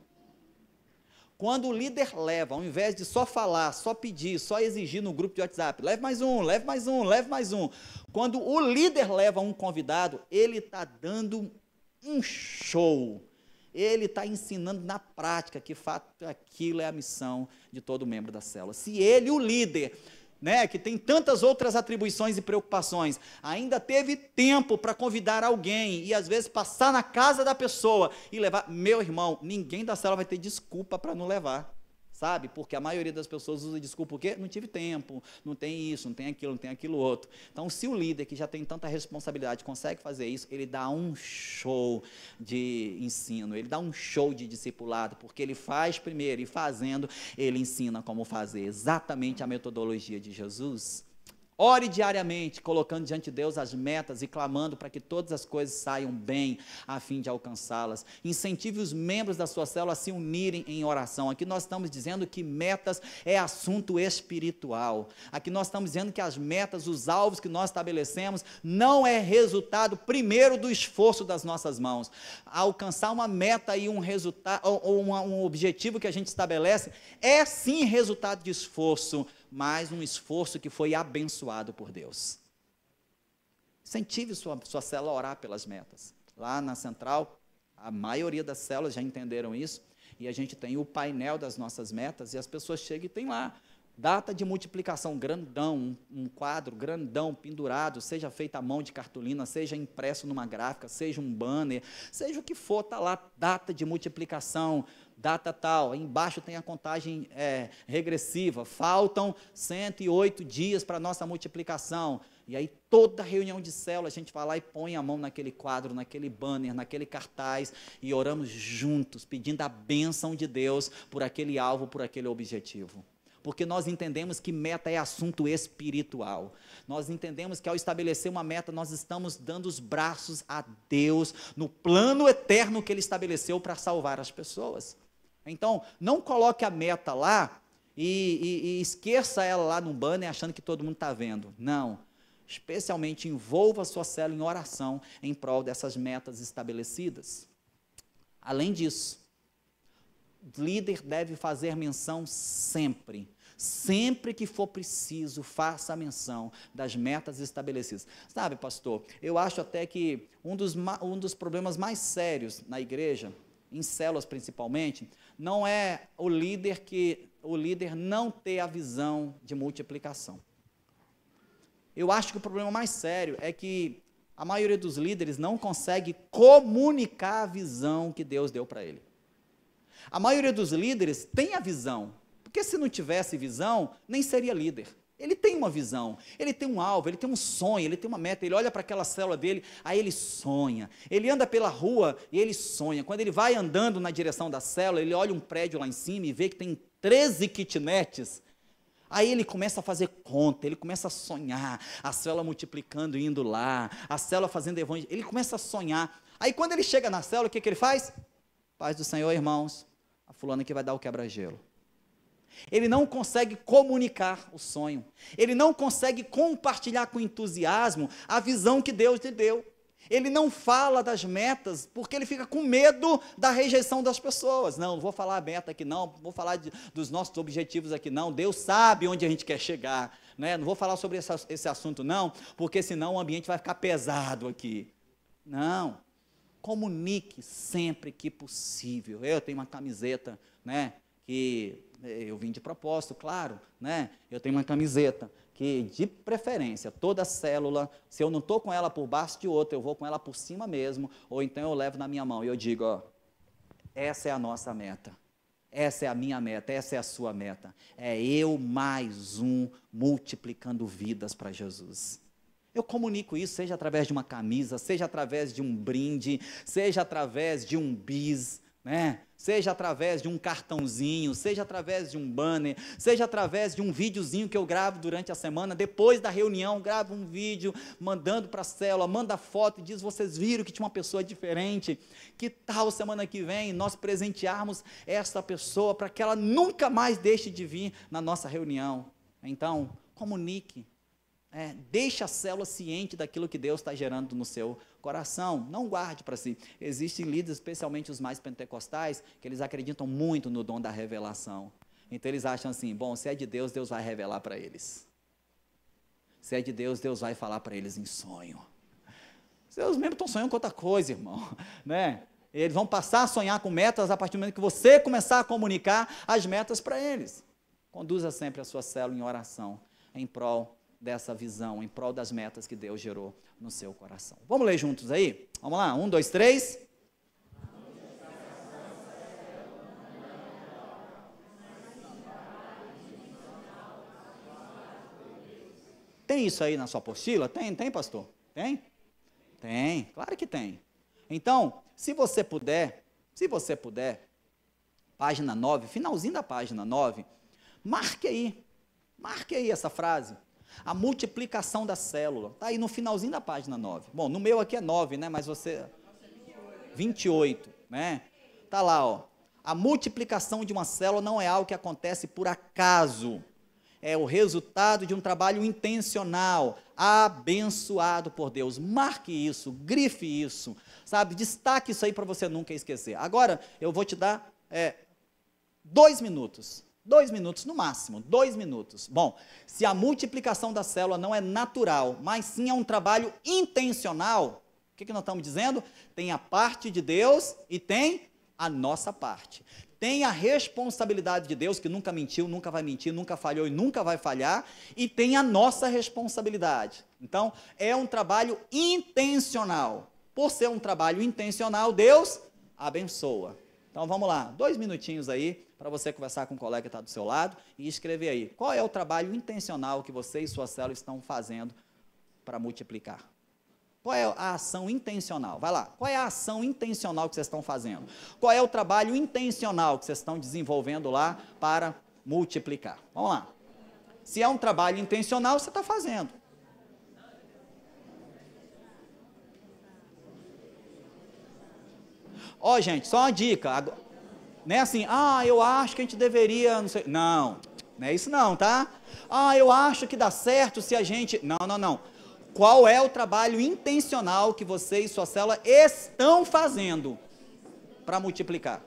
Quando o líder leva, ao invés de só falar, só pedir, só exigir no grupo de WhatsApp, leve mais um, leve mais um, leve mais um. Quando o líder leva um convidado, ele está dando um show. Ele está ensinando na prática que fato aquilo é a missão de todo membro da célula. Se ele, o líder, né, que tem tantas outras atribuições e preocupações, ainda teve tempo para convidar alguém e às vezes passar na casa da pessoa e levar. Meu irmão, ninguém da sala vai ter desculpa para não levar sabe? Porque a maioria das pessoas usa desculpa o quê? Não tive tempo, não tem isso, não tem aquilo, não tem aquilo outro. Então, se o líder que já tem tanta responsabilidade consegue fazer isso, ele dá um show de ensino, ele dá um show de discipulado, porque ele faz primeiro e fazendo, ele ensina como fazer exatamente a metodologia de Jesus. Ore diariamente, colocando diante de Deus as metas e clamando para que todas as coisas saiam bem a fim de alcançá-las. Incentive os membros da sua célula a se unirem em oração. Aqui nós estamos dizendo que metas é assunto espiritual. Aqui nós estamos dizendo que as metas, os alvos que nós estabelecemos, não é resultado primeiro do esforço das nossas mãos. Alcançar uma meta e um resultado ou um objetivo que a gente estabelece é sim resultado de esforço, mas um esforço que foi abençoado por Deus. Incentive sua, sua célula a orar pelas metas. Lá na central, a maioria das células já entenderam isso, e a gente tem o painel das nossas metas, e as pessoas chegam e tem lá data de multiplicação grandão, um, quadro grandão pendurado, seja feito à mão de cartolina, seja impresso numa gráfica, seja um banner, seja o que for, tá lá data de multiplicação, data tal, embaixo tem a contagem é, regressiva, faltam 108 dias para a nossa multiplicação. E aí, toda reunião de célula, a gente vai lá e põe a mão naquele quadro, naquele banner, naquele cartaz, e oramos juntos, pedindo a bênção de Deus por aquele alvo, por aquele objetivo porque nós entendemos que meta é assunto espiritual. Nós entendemos que ao estabelecer uma meta, nós estamos dando os braços a Deus no plano eterno que Ele estabeleceu para salvar as pessoas. Então, não coloque a meta lá e, e, e esqueça ela lá no banner achando que todo mundo está vendo. Não. Especialmente envolva a sua célula em oração em prol dessas metas estabelecidas. Além disso, o líder deve fazer menção sempre Sempre que for preciso, faça a menção das metas estabelecidas. Sabe, pastor, eu acho até que um dos, um dos problemas mais sérios na igreja, em células principalmente, não é o líder que o líder não ter a visão de multiplicação. Eu acho que o problema mais sério é que a maioria dos líderes não consegue comunicar a visão que Deus deu para ele. A maioria dos líderes tem a visão, porque se não tivesse visão, nem seria líder. Ele tem uma visão, ele tem um alvo, ele tem um sonho, ele tem uma meta, ele olha para aquela célula dele, aí ele sonha. Ele anda pela rua e ele sonha. Quando ele vai andando na direção da célula, ele olha um prédio lá em cima e vê que tem 13 kitnetes. Aí ele começa a fazer conta, ele começa a sonhar, a célula multiplicando, indo lá, a célula fazendo evangelho, ele começa a sonhar. Aí quando ele chega na célula, o que, que ele faz? Paz do Senhor, irmãos, a fulana que vai dar o quebra-gelo. Ele não consegue comunicar o sonho. Ele não consegue compartilhar com entusiasmo a visão que Deus lhe deu. Ele não fala das metas porque ele fica com medo da rejeição das pessoas. Não, não vou falar a meta aqui não, vou falar de, dos nossos objetivos aqui não. Deus sabe onde a gente quer chegar, né? Não vou falar sobre essa, esse assunto não, porque senão o ambiente vai ficar pesado aqui. Não. Comunique sempre que possível. Eu tenho uma camiseta, né, que eu vim de propósito, claro, né? Eu tenho uma camiseta que, de preferência, toda célula, se eu não estou com ela por baixo de outra, eu vou com ela por cima mesmo, ou então eu levo na minha mão e eu digo, ó, essa é a nossa meta. Essa é a minha meta, essa é a sua meta. É eu mais um multiplicando vidas para Jesus. Eu comunico isso, seja através de uma camisa, seja através de um brinde, seja através de um bis, né? Seja através de um cartãozinho, seja através de um banner, seja através de um videozinho que eu gravo durante a semana, depois da reunião, gravo um vídeo mandando para a célula, manda foto e diz: vocês viram que tinha uma pessoa diferente. Que tal semana que vem nós presentearmos essa pessoa para que ela nunca mais deixe de vir na nossa reunião? Então, comunique. É, deixe a célula ciente daquilo que Deus está gerando no seu coração, não guarde para si. Existem líderes, especialmente os mais pentecostais, que eles acreditam muito no dom da revelação. Então eles acham assim: bom, se é de Deus, Deus vai revelar para eles. Se é de Deus, Deus vai falar para eles em sonho. Seus membros estão sonhando com outra coisa, irmão, <laughs> né? Eles vão passar a sonhar com metas a partir do momento que você começar a comunicar as metas para eles. Conduza sempre a sua célula em oração em prol dessa visão, em prol das metas que Deus gerou no seu coração. Vamos ler juntos aí? Vamos lá, um, dois, três. Tem isso aí na sua apostila? Tem, tem, pastor? Tem? Tem, claro que tem. Então, se você puder, se você puder, página 9, finalzinho da página 9, marque aí, marque aí essa frase. A multiplicação da célula. Está aí no finalzinho da página 9. Bom, no meu aqui é 9, né? Mas você. 28, né? Está lá, ó. A multiplicação de uma célula não é algo que acontece por acaso. É o resultado de um trabalho intencional, abençoado por Deus. Marque isso, grife isso, sabe? Destaque isso aí para você nunca esquecer. Agora, eu vou te dar é, dois minutos Dois minutos no máximo, dois minutos. Bom, se a multiplicação da célula não é natural, mas sim é um trabalho intencional, o que, que nós estamos dizendo? Tem a parte de Deus e tem a nossa parte. Tem a responsabilidade de Deus, que nunca mentiu, nunca vai mentir, nunca falhou e nunca vai falhar, e tem a nossa responsabilidade. Então, é um trabalho intencional. Por ser um trabalho intencional, Deus abençoa. Então vamos lá, dois minutinhos aí para você conversar com o colega que está do seu lado e escrever aí qual é o trabalho intencional que você e sua célula estão fazendo para multiplicar. Qual é a ação intencional? Vai lá. Qual é a ação intencional que vocês estão fazendo? Qual é o trabalho intencional que vocês estão desenvolvendo lá para multiplicar? Vamos lá. Se é um trabalho intencional, você está fazendo. Ó, oh, gente, só uma dica. Não é né, assim, ah, eu acho que a gente deveria. Não, sei. não, não é isso não, tá? Ah, eu acho que dá certo se a gente. Não, não, não. Qual é o trabalho intencional que você e sua célula estão fazendo para multiplicar?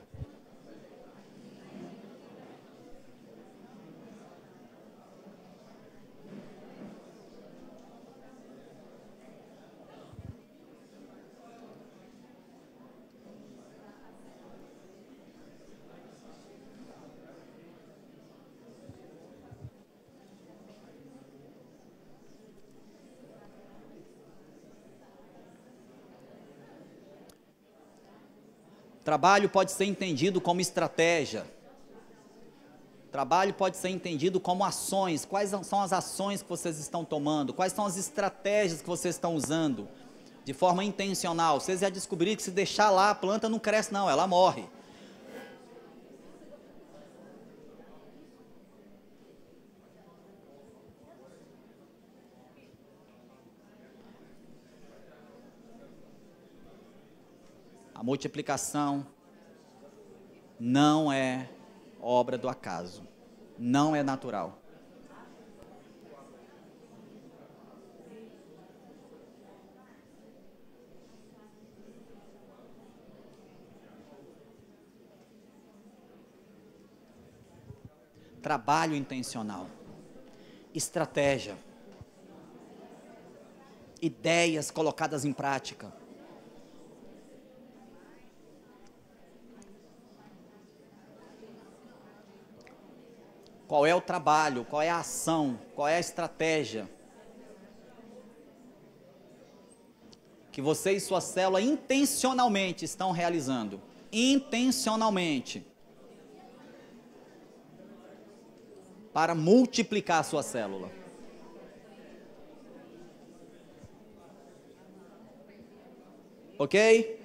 Trabalho pode ser entendido como estratégia. Trabalho pode ser entendido como ações. Quais são as ações que vocês estão tomando? Quais são as estratégias que vocês estão usando? De forma intencional. Vocês já descobriram que se deixar lá, a planta não cresce, não, ela morre. A multiplicação não é obra do acaso, não é natural. Trabalho intencional, estratégia, ideias colocadas em prática Qual é o trabalho? Qual é a ação? Qual é a estratégia? Que você e sua célula intencionalmente estão realizando. Intencionalmente. Para multiplicar a sua célula. Ok?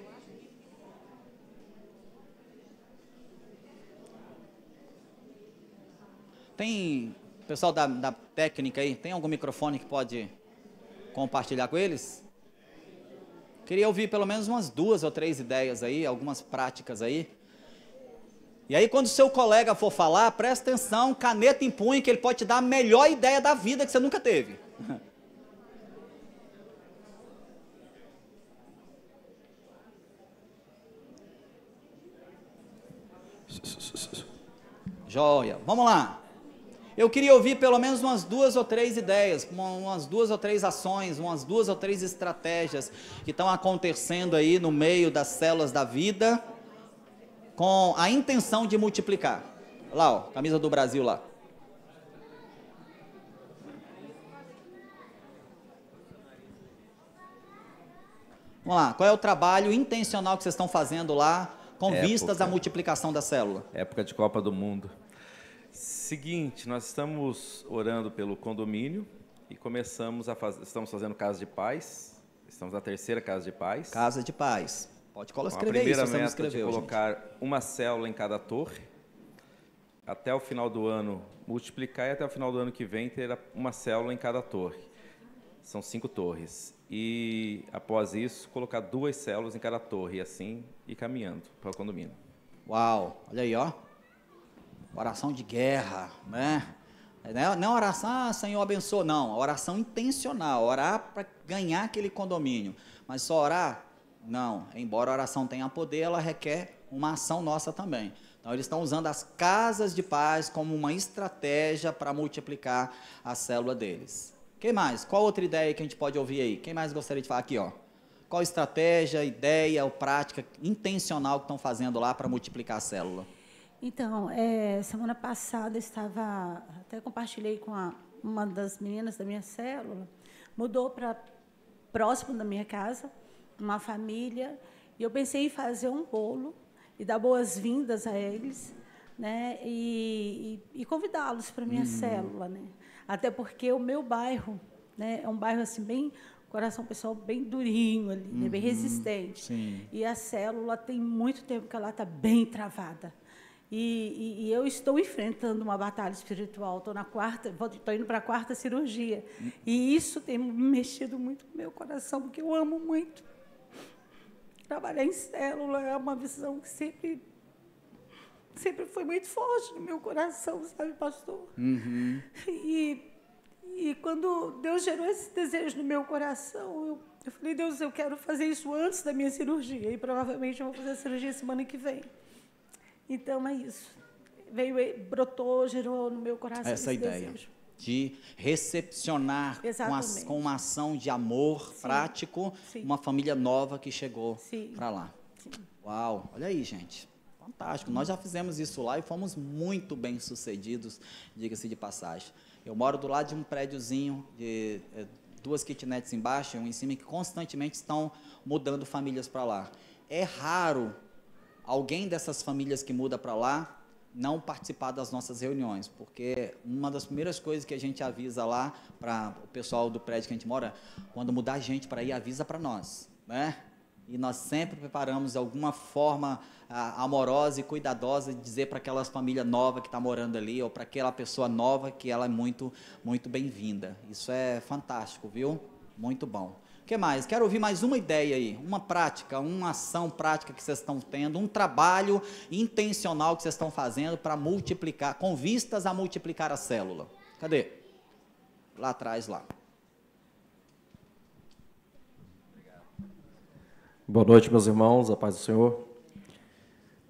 Tem pessoal da, da técnica aí, tem algum microfone que pode compartilhar com eles? Queria ouvir pelo menos umas duas ou três ideias aí, algumas práticas aí. E aí, quando o seu colega for falar, presta atenção, caneta em punho, que ele pode te dar a melhor ideia da vida que você nunca teve. <laughs> Joia. Vamos lá. Eu queria ouvir pelo menos umas duas ou três ideias, umas duas ou três ações, umas duas ou três estratégias que estão acontecendo aí no meio das células da vida, com a intenção de multiplicar. Lá, ó, camisa do Brasil lá. Vamos lá, qual é o trabalho intencional que vocês estão fazendo lá com época, vistas à multiplicação da célula? Época de Copa do Mundo. Seguinte, nós estamos orando pelo condomínio e começamos a fazer, estamos fazendo casa de paz. Estamos na terceira casa de paz. Casa de paz. Pode colar escrever isso, então, a primeira meta é escreveu, de colocar gente. uma célula em cada torre. Até o final do ano multiplicar e até o final do ano que vem ter uma célula em cada torre. São cinco torres. E após isso, colocar duas células em cada torre, e assim e caminhando para o condomínio. Uau, olha aí, ó oração de guerra, né? né? Não é oração, ah, Senhor abençoa, não. Oração intencional, orar para ganhar aquele condomínio. Mas só orar? Não. Embora a oração tenha poder, ela requer uma ação nossa também. Então, eles estão usando as casas de paz como uma estratégia para multiplicar a célula deles. Quem mais? Qual outra ideia que a gente pode ouvir aí? Quem mais gostaria de falar aqui, ó? Qual estratégia, ideia ou prática intencional que estão fazendo lá para multiplicar a célula? Então, é, semana passada estava, até compartilhei com a, uma das meninas da minha célula, mudou para próximo da minha casa, uma família, e eu pensei em fazer um bolo e dar boas-vindas a eles, né, e, e, e convidá-los para minha uhum. célula, né, até porque o meu bairro, né, é um bairro assim bem coração pessoal bem durinho ali, uhum. né, bem uhum. resistente, Sim. e a célula tem muito tempo que ela está bem travada. E, e, e, eu estou enfrentando uma batalha espiritual. Estou na quarta, estou indo para a quarta cirurgia. E isso tem mexido muito com meu coração, porque eu amo muito. Trabalhar em célula é uma visão que sempre, sempre foi muito forte no meu coração, sabe, pastor? Uhum. E, e quando Deus gerou esse desejo no meu coração, eu, eu falei, Deus, eu quero fazer isso antes da minha cirurgia. E provavelmente eu vou fazer a cirurgia semana que vem. Então é isso. Veio, brotou, gerou no meu coração essa ideia. Desejo. De recepcionar com, as, com, uma ação de amor Sim. prático Sim. uma família nova que chegou para lá. Sim. Uau, olha aí, gente. Fantástico. Nós já fizemos isso lá e fomos muito bem sucedidos, diga-se de passagem. Eu moro do lado de um prédiozinho de é, duas kitnets embaixo e um em cima que constantemente estão mudando famílias para lá. É raro alguém dessas famílias que muda para lá não participar das nossas reuniões, porque uma das primeiras coisas que a gente avisa lá para o pessoal do prédio que a gente mora, quando mudar a gente para ir, avisa para nós, né? E nós sempre preparamos alguma forma ah, amorosa e cuidadosa de dizer para aquelas família nova que está morando ali ou para aquela pessoa nova que ela é muito, muito bem-vinda. Isso é fantástico, viu? Muito bom que mais? Quero ouvir mais uma ideia aí, uma prática, uma ação prática que vocês estão tendo, um trabalho intencional que vocês estão fazendo para multiplicar, com vistas a multiplicar a célula. Cadê? Lá atrás, lá. Boa noite, meus irmãos, a paz do Senhor.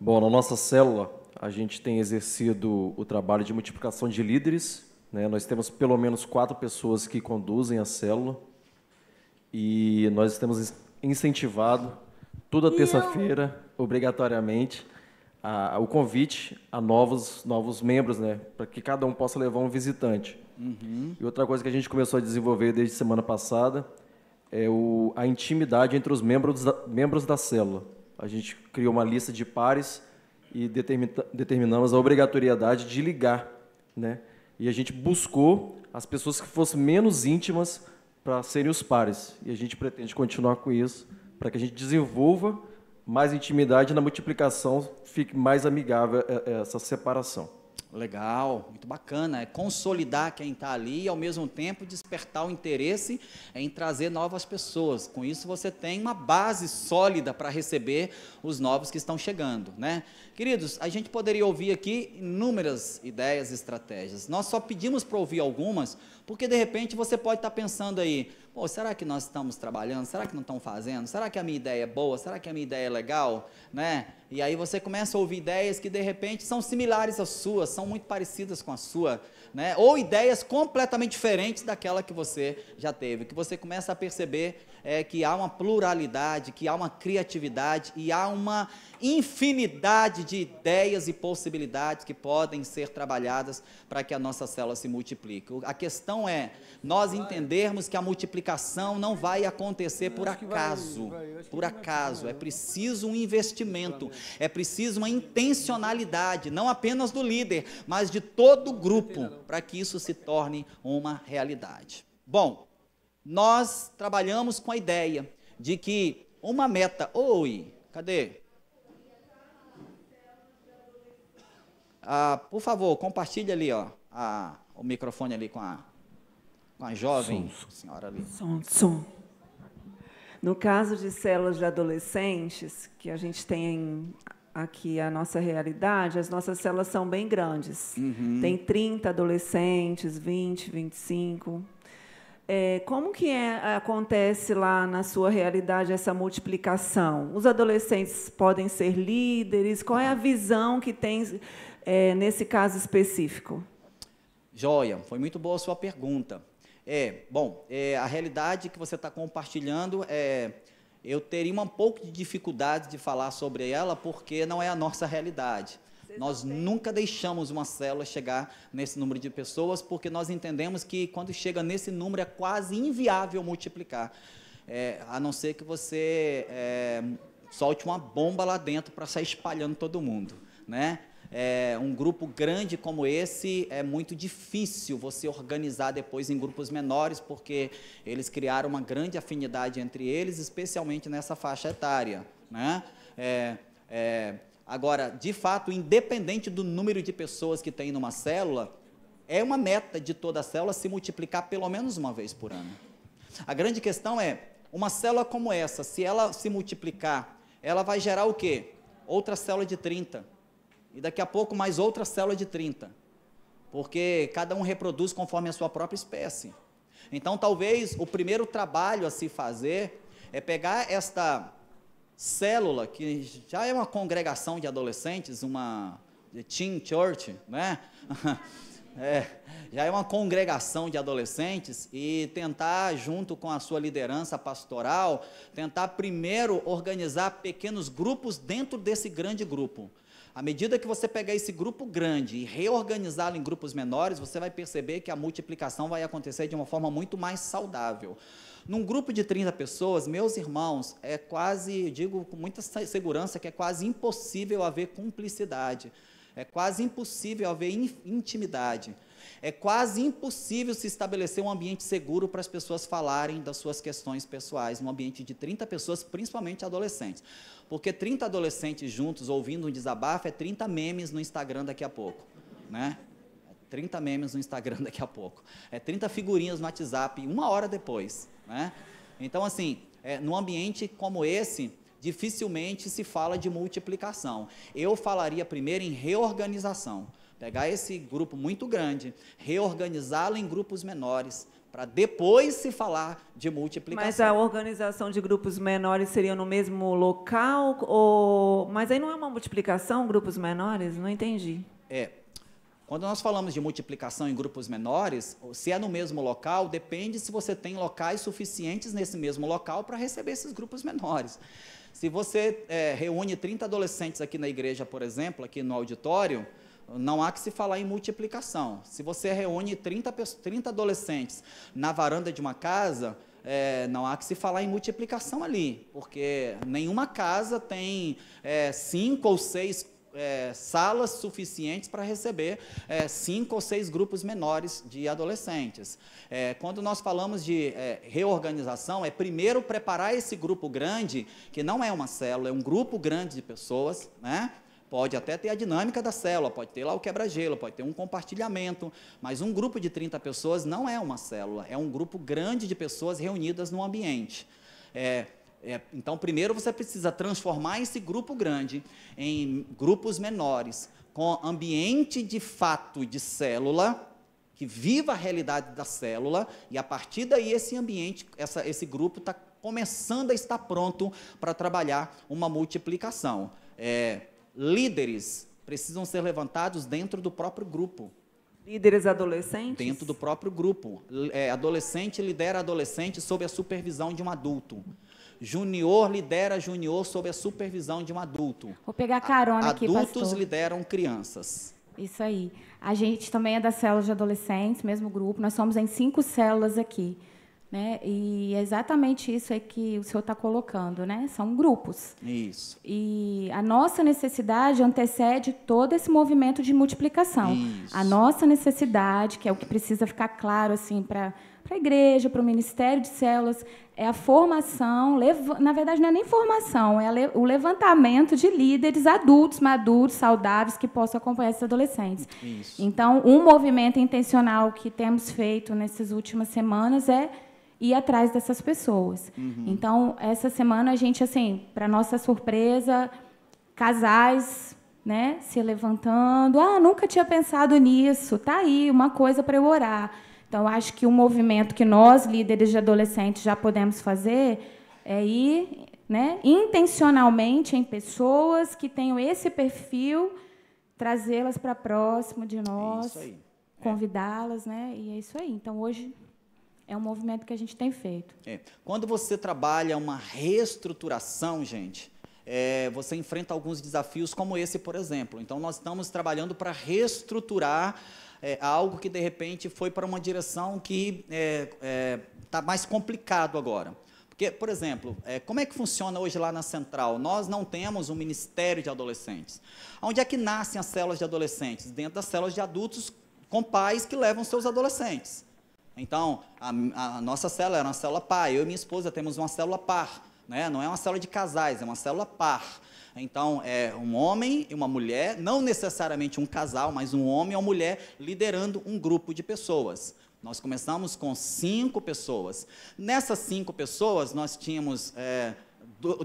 Bom, na nossa célula, a gente tem exercido o trabalho de multiplicação de líderes. Né? Nós temos pelo menos quatro pessoas que conduzem a célula. E nós estamos incentivado toda terça-feira, obrigatoriamente, a, o convite a novos, novos membros, né? Para que cada um possa levar um visitante. Uhum. E outra coisa que a gente começou a desenvolver desde semana passada é o, a intimidade entre os membros da, membros da célula. A gente criou uma lista de pares e determinamos a obrigatoriedade de ligar, né? E a gente buscou as pessoas que fossem menos íntimas para serem os pares. E a gente pretende continuar com isso para que a gente desenvolva mais intimidade na multiplicação, fique mais amigável é, é, essa separação. Legal, muito bacana. É consolidar quem está ali e, ao mesmo tempo, despertar o interesse em trazer novas pessoas. Com isso, você tem uma base sólida para receber os novos que estão chegando, né? Queridos, a gente poderia ouvir aqui inúmeras ideias e estratégias. Nós só pedimos para ouvir algumas, porque de repente você pode estar pensando aí, pô, será que nós estamos trabalhando? Será que não estão fazendo? Será que a minha ideia é boa? Será que a minha ideia é legal? Né? E aí você começa a ouvir ideias que de repente são similares às suas, são muito parecidas com a sua, né? Ou ideias completamente diferentes daquela que você já teve, que você começa a perceber é, que há uma pluralidade, que há uma criatividade e há uma infinidade de ideias e possibilidades que podem ser trabalhadas para que a nossa célula se multiplique. A questão é nós entendermos que a multiplicação não vai acontecer por acaso. Por acaso. É preciso um investimento, é preciso uma intencionalidade, não apenas do líder, mas de todo o grupo, para que isso se torne uma realidade. Bom, nós trabalhamos com a ideia de que uma meta, oi, cadê? Ah, por favor, compartilhe ali, ó, a, o microfone ali com a, com a jovem som, senhora ali. Som, som. No caso de células de adolescentes, que a gente tem aqui a nossa realidade, as nossas células são bem grandes. Uhum. Tem 30 adolescentes, 20, 25. É, como que é, acontece lá na sua realidade essa multiplicação? Os adolescentes podem ser líderes? Qual é a visão que tem é, nesse caso específico? Joia, foi muito boa a sua pergunta. É, bom, é, a realidade que você está compartilhando, é, eu teria um pouco de dificuldade de falar sobre ela, porque não é a nossa realidade. Nós nunca deixamos uma célula chegar nesse número de pessoas, porque nós entendemos que quando chega nesse número é quase inviável multiplicar. É, a não ser que você é, solte uma bomba lá dentro para sair espalhando todo mundo. Né? É, um grupo grande como esse é muito difícil você organizar depois em grupos menores, porque eles criaram uma grande afinidade entre eles, especialmente nessa faixa etária. Né? É, é, Agora, de fato, independente do número de pessoas que tem numa célula, é uma meta de toda a célula se multiplicar pelo menos uma vez por ano. A grande questão é, uma célula como essa, se ela se multiplicar, ela vai gerar o quê? Outra célula de 30. E daqui a pouco mais outra célula de 30. Porque cada um reproduz conforme a sua própria espécie. Então, talvez o primeiro trabalho a se fazer é pegar esta célula, que já é uma congregação de adolescentes, uma teen church, né? <laughs> É, já é uma congregação de adolescentes e tentar, junto com a sua liderança pastoral, tentar primeiro organizar pequenos grupos dentro desse grande grupo. À medida que você pegar esse grupo grande e reorganizá-lo em grupos menores, você vai perceber que a multiplicação vai acontecer de uma forma muito mais saudável. Num grupo de 30 pessoas, meus irmãos, é quase, digo com muita segurança, que é quase impossível haver cumplicidade. É quase impossível haver intimidade. É quase impossível se estabelecer um ambiente seguro para as pessoas falarem das suas questões pessoais, num ambiente de 30 pessoas, principalmente adolescentes. Porque 30 adolescentes juntos ouvindo um desabafo é 30 memes no Instagram daqui a pouco, né? 30 é memes no Instagram <laughs> daqui a pouco. É 30 figurinhas no WhatsApp uma hora depois. Né? Então, assim, é, num ambiente como esse, dificilmente se fala de multiplicação. Eu falaria primeiro em reorganização. Pegar esse grupo muito grande, reorganizá-lo em grupos menores, para depois se falar de multiplicação. Mas a organização de grupos menores seria no mesmo local? Ou... Mas aí não é uma multiplicação, grupos menores? Não entendi. É, quando nós falamos de multiplicação em grupos menores, se é no mesmo local, depende se você tem locais suficientes nesse mesmo local para receber esses grupos menores. Se você é, reúne 30 adolescentes aqui na igreja, por exemplo, aqui no auditório, não há que se falar em multiplicação. Se você reúne 30, 30 adolescentes na varanda de uma casa, é, não há que se falar em multiplicação ali, porque nenhuma casa tem é, cinco ou seis é, salas suficientes para receber é, cinco ou seis grupos menores de adolescentes. É, quando nós falamos de é, reorganização, é primeiro preparar esse grupo grande, que não é uma célula, é um grupo grande de pessoas, né? Pode até ter a dinâmica da célula, pode ter lá o quebra-gelo, pode ter um compartilhamento, mas um grupo de 30 pessoas não é uma célula, é um grupo grande de pessoas reunidas num ambiente. É, é, então, primeiro você precisa transformar esse grupo grande em grupos menores, com ambiente de fato de célula, que viva a realidade da célula, e a partir daí esse ambiente, essa, esse grupo está começando a estar pronto para trabalhar uma multiplicação. É, líderes precisam ser levantados dentro do próprio grupo. Líderes adolescentes? Dentro do próprio grupo. É, adolescente lidera adolescente sob a supervisão de um adulto. Junior lidera junior sob a supervisão de um adulto. Vou pegar carona a, aqui, Adultos pastor. lideram crianças. Isso aí. A gente também é da célula de adolescentes, mesmo grupo. Nós somos em cinco células aqui. Né? E é exatamente isso é que o senhor está colocando, né? São grupos. Isso. E a nossa necessidade antecede todo esse movimento de multiplicação. Isso. A nossa necessidade, que é o que precisa ficar claro assim para para a igreja, para o ministério de células, é a formação, na verdade não é nem formação, é o levantamento de líderes adultos, maduros, saudáveis que possam acompanhar esses adolescentes. Isso. Então, um movimento intencional que temos feito nessas últimas semanas é ir atrás dessas pessoas. Uhum. Então, essa semana a gente assim, para nossa surpresa, casais né, se levantando, ah, nunca tinha pensado nisso, tá aí uma coisa para eu orar. Então, acho que um movimento que nós, líderes de adolescentes, já podemos fazer é ir né, intencionalmente em pessoas que tenham esse perfil, trazê-las para próximo de é nós, é convidá-las, né? E é isso aí. Então, hoje é um movimento que a gente tem feito. É. Quando você trabalha uma reestruturação, gente, é, você enfrenta alguns desafios como esse, por exemplo. Então, nós estamos trabalhando para reestruturar é, algo que de repente foi para uma direção que está é, é, mais complicado agora. Porque, por exemplo, é, como é que funciona hoje lá na Central? Nós não temos um Ministério de Adolescentes. Onde é que nascem as células de adolescentes? Dentro das células de adultos com pais que levam seus adolescentes. Então, a, a nossa célula era uma célula pai Eu e minha esposa temos uma célula par. Né? Não é uma célula de casais, é uma célula par. Então, é um homem e uma mulher, não necessariamente um casal, mas um homem ou mulher liderando um grupo de pessoas. Nós começamos com cinco pessoas. Nessas cinco pessoas, nós tínhamos é,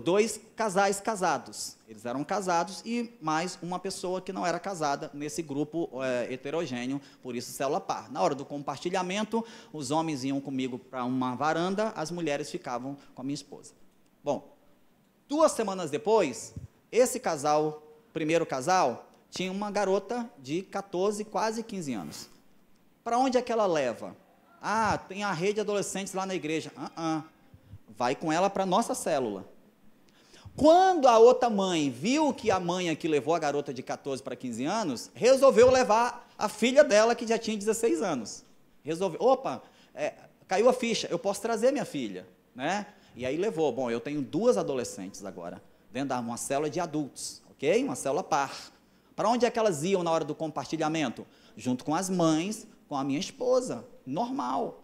dois casais casados. Eles eram casados e mais uma pessoa que não era casada nesse grupo é, heterogêneo, por isso célula par. Na hora do compartilhamento, os homens iam comigo para uma varanda, as mulheres ficavam com a minha esposa. Bom, duas semanas depois, esse casal, primeiro casal, tinha uma garota de 14, quase 15 anos. Para onde é que ela leva? Ah, tem a rede de adolescentes lá na igreja. Ah, uh, uh Vai com ela para a nossa célula. Quando a outra mãe viu que a mãe aqui levou a garota de 14 para 15 anos, resolveu levar a filha dela, que já tinha 16 anos. Resolveu, opa, é, caiu a ficha, eu posso trazer minha filha, né? E aí levou, bom, eu tenho duas adolescentes agora dentro de uma célula de adultos, ok? Uma célula par. Para onde é que elas iam na hora do compartilhamento? Junto com as mães, com a minha esposa, normal.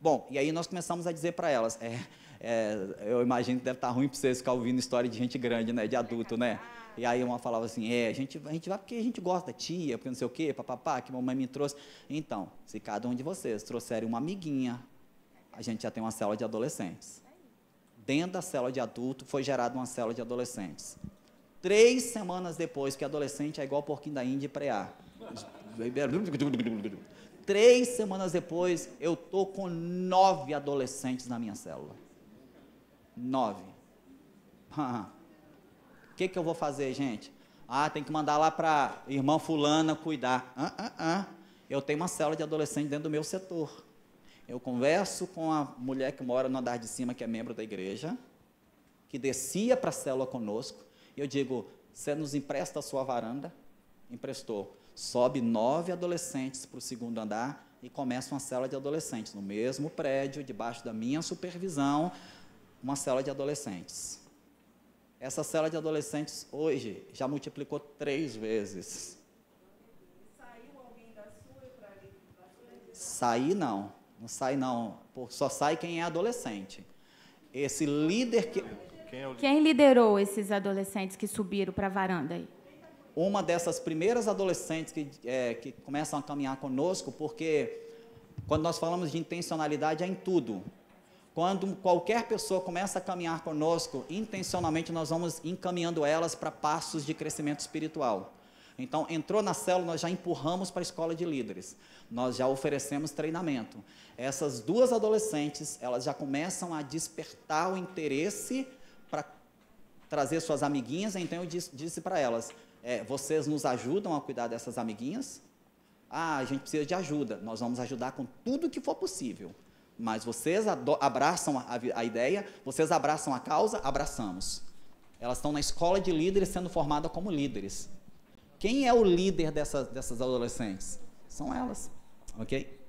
Bom, e aí nós começamos a dizer para elas, é, é, eu imagino que deve estar tá ruim para vocês ficar ouvindo história de gente grande, né, de adulto, né? E aí uma falava assim, é, a gente, a gente vai porque a gente gosta da tia, porque não sei o quê, papapá, que mamãe me trouxe. Então, se cada um de vocês trouxerem uma amiguinha, a gente já tem uma célula de adolescentes. Dentro da célula de adulto foi gerada uma célula de adolescentes. Três semanas depois, que adolescente é igual porquinho da Índia e preá. Três semanas depois, eu tô com nove adolescentes na minha célula. Nove. O <laughs> que, que eu vou fazer, gente? Ah, tem que mandar lá para irmã fulana cuidar. Ah, ah, ah. Eu tenho uma célula de adolescente dentro do meu setor. Eu converso com a mulher que mora no andar de cima, que é membro da igreja, que descia para a célula conosco, e eu digo: Você nos empresta a sua varanda? Emprestou. Sobe nove adolescentes para o segundo andar e começa uma célula de adolescentes, no mesmo prédio, debaixo da minha supervisão, uma célula de adolescentes. Essa célula de adolescentes hoje já multiplicou três vezes. Saiu alguém da sua? Saí não não sai não, só sai quem é adolescente. Esse líder que quem é liderou esses adolescentes que subiram para a varanda aí? Uma dessas primeiras adolescentes que, é, que começam a caminhar conosco, porque quando nós falamos de intencionalidade é em tudo. Quando qualquer pessoa começa a caminhar conosco, intencionalmente nós vamos encaminhando elas para passos de crescimento espiritual. Então, entrou na célula, nós já empurramos para a escola de líderes. Nós já oferecemos treinamento. Essas duas adolescentes, elas já começam a despertar o interesse para trazer suas amiguinhas. Então, eu disse, disse para elas: é, vocês nos ajudam a cuidar dessas amiguinhas? Ah, a gente precisa de ajuda. Nós vamos ajudar com tudo que for possível. Mas vocês abraçam a, a ideia, vocês abraçam a causa, abraçamos. Elas estão na escola de líderes sendo formadas como líderes. Quem é o líder dessas, dessas adolescentes? São elas, ok?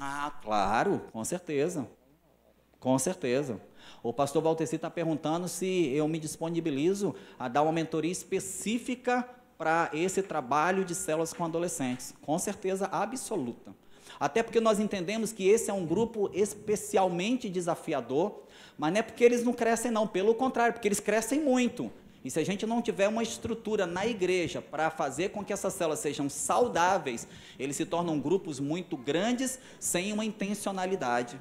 Ah, claro, com certeza. Com certeza. O pastor Valteci está perguntando se eu me disponibilizo a dar uma mentoria específica para esse trabalho de células com adolescentes. Com certeza absoluta. Até porque nós entendemos que esse é um grupo especialmente desafiador mas não é porque eles não crescem, não, pelo contrário, porque eles crescem muito. E se a gente não tiver uma estrutura na igreja para fazer com que essas células sejam saudáveis, eles se tornam grupos muito grandes sem uma intencionalidade.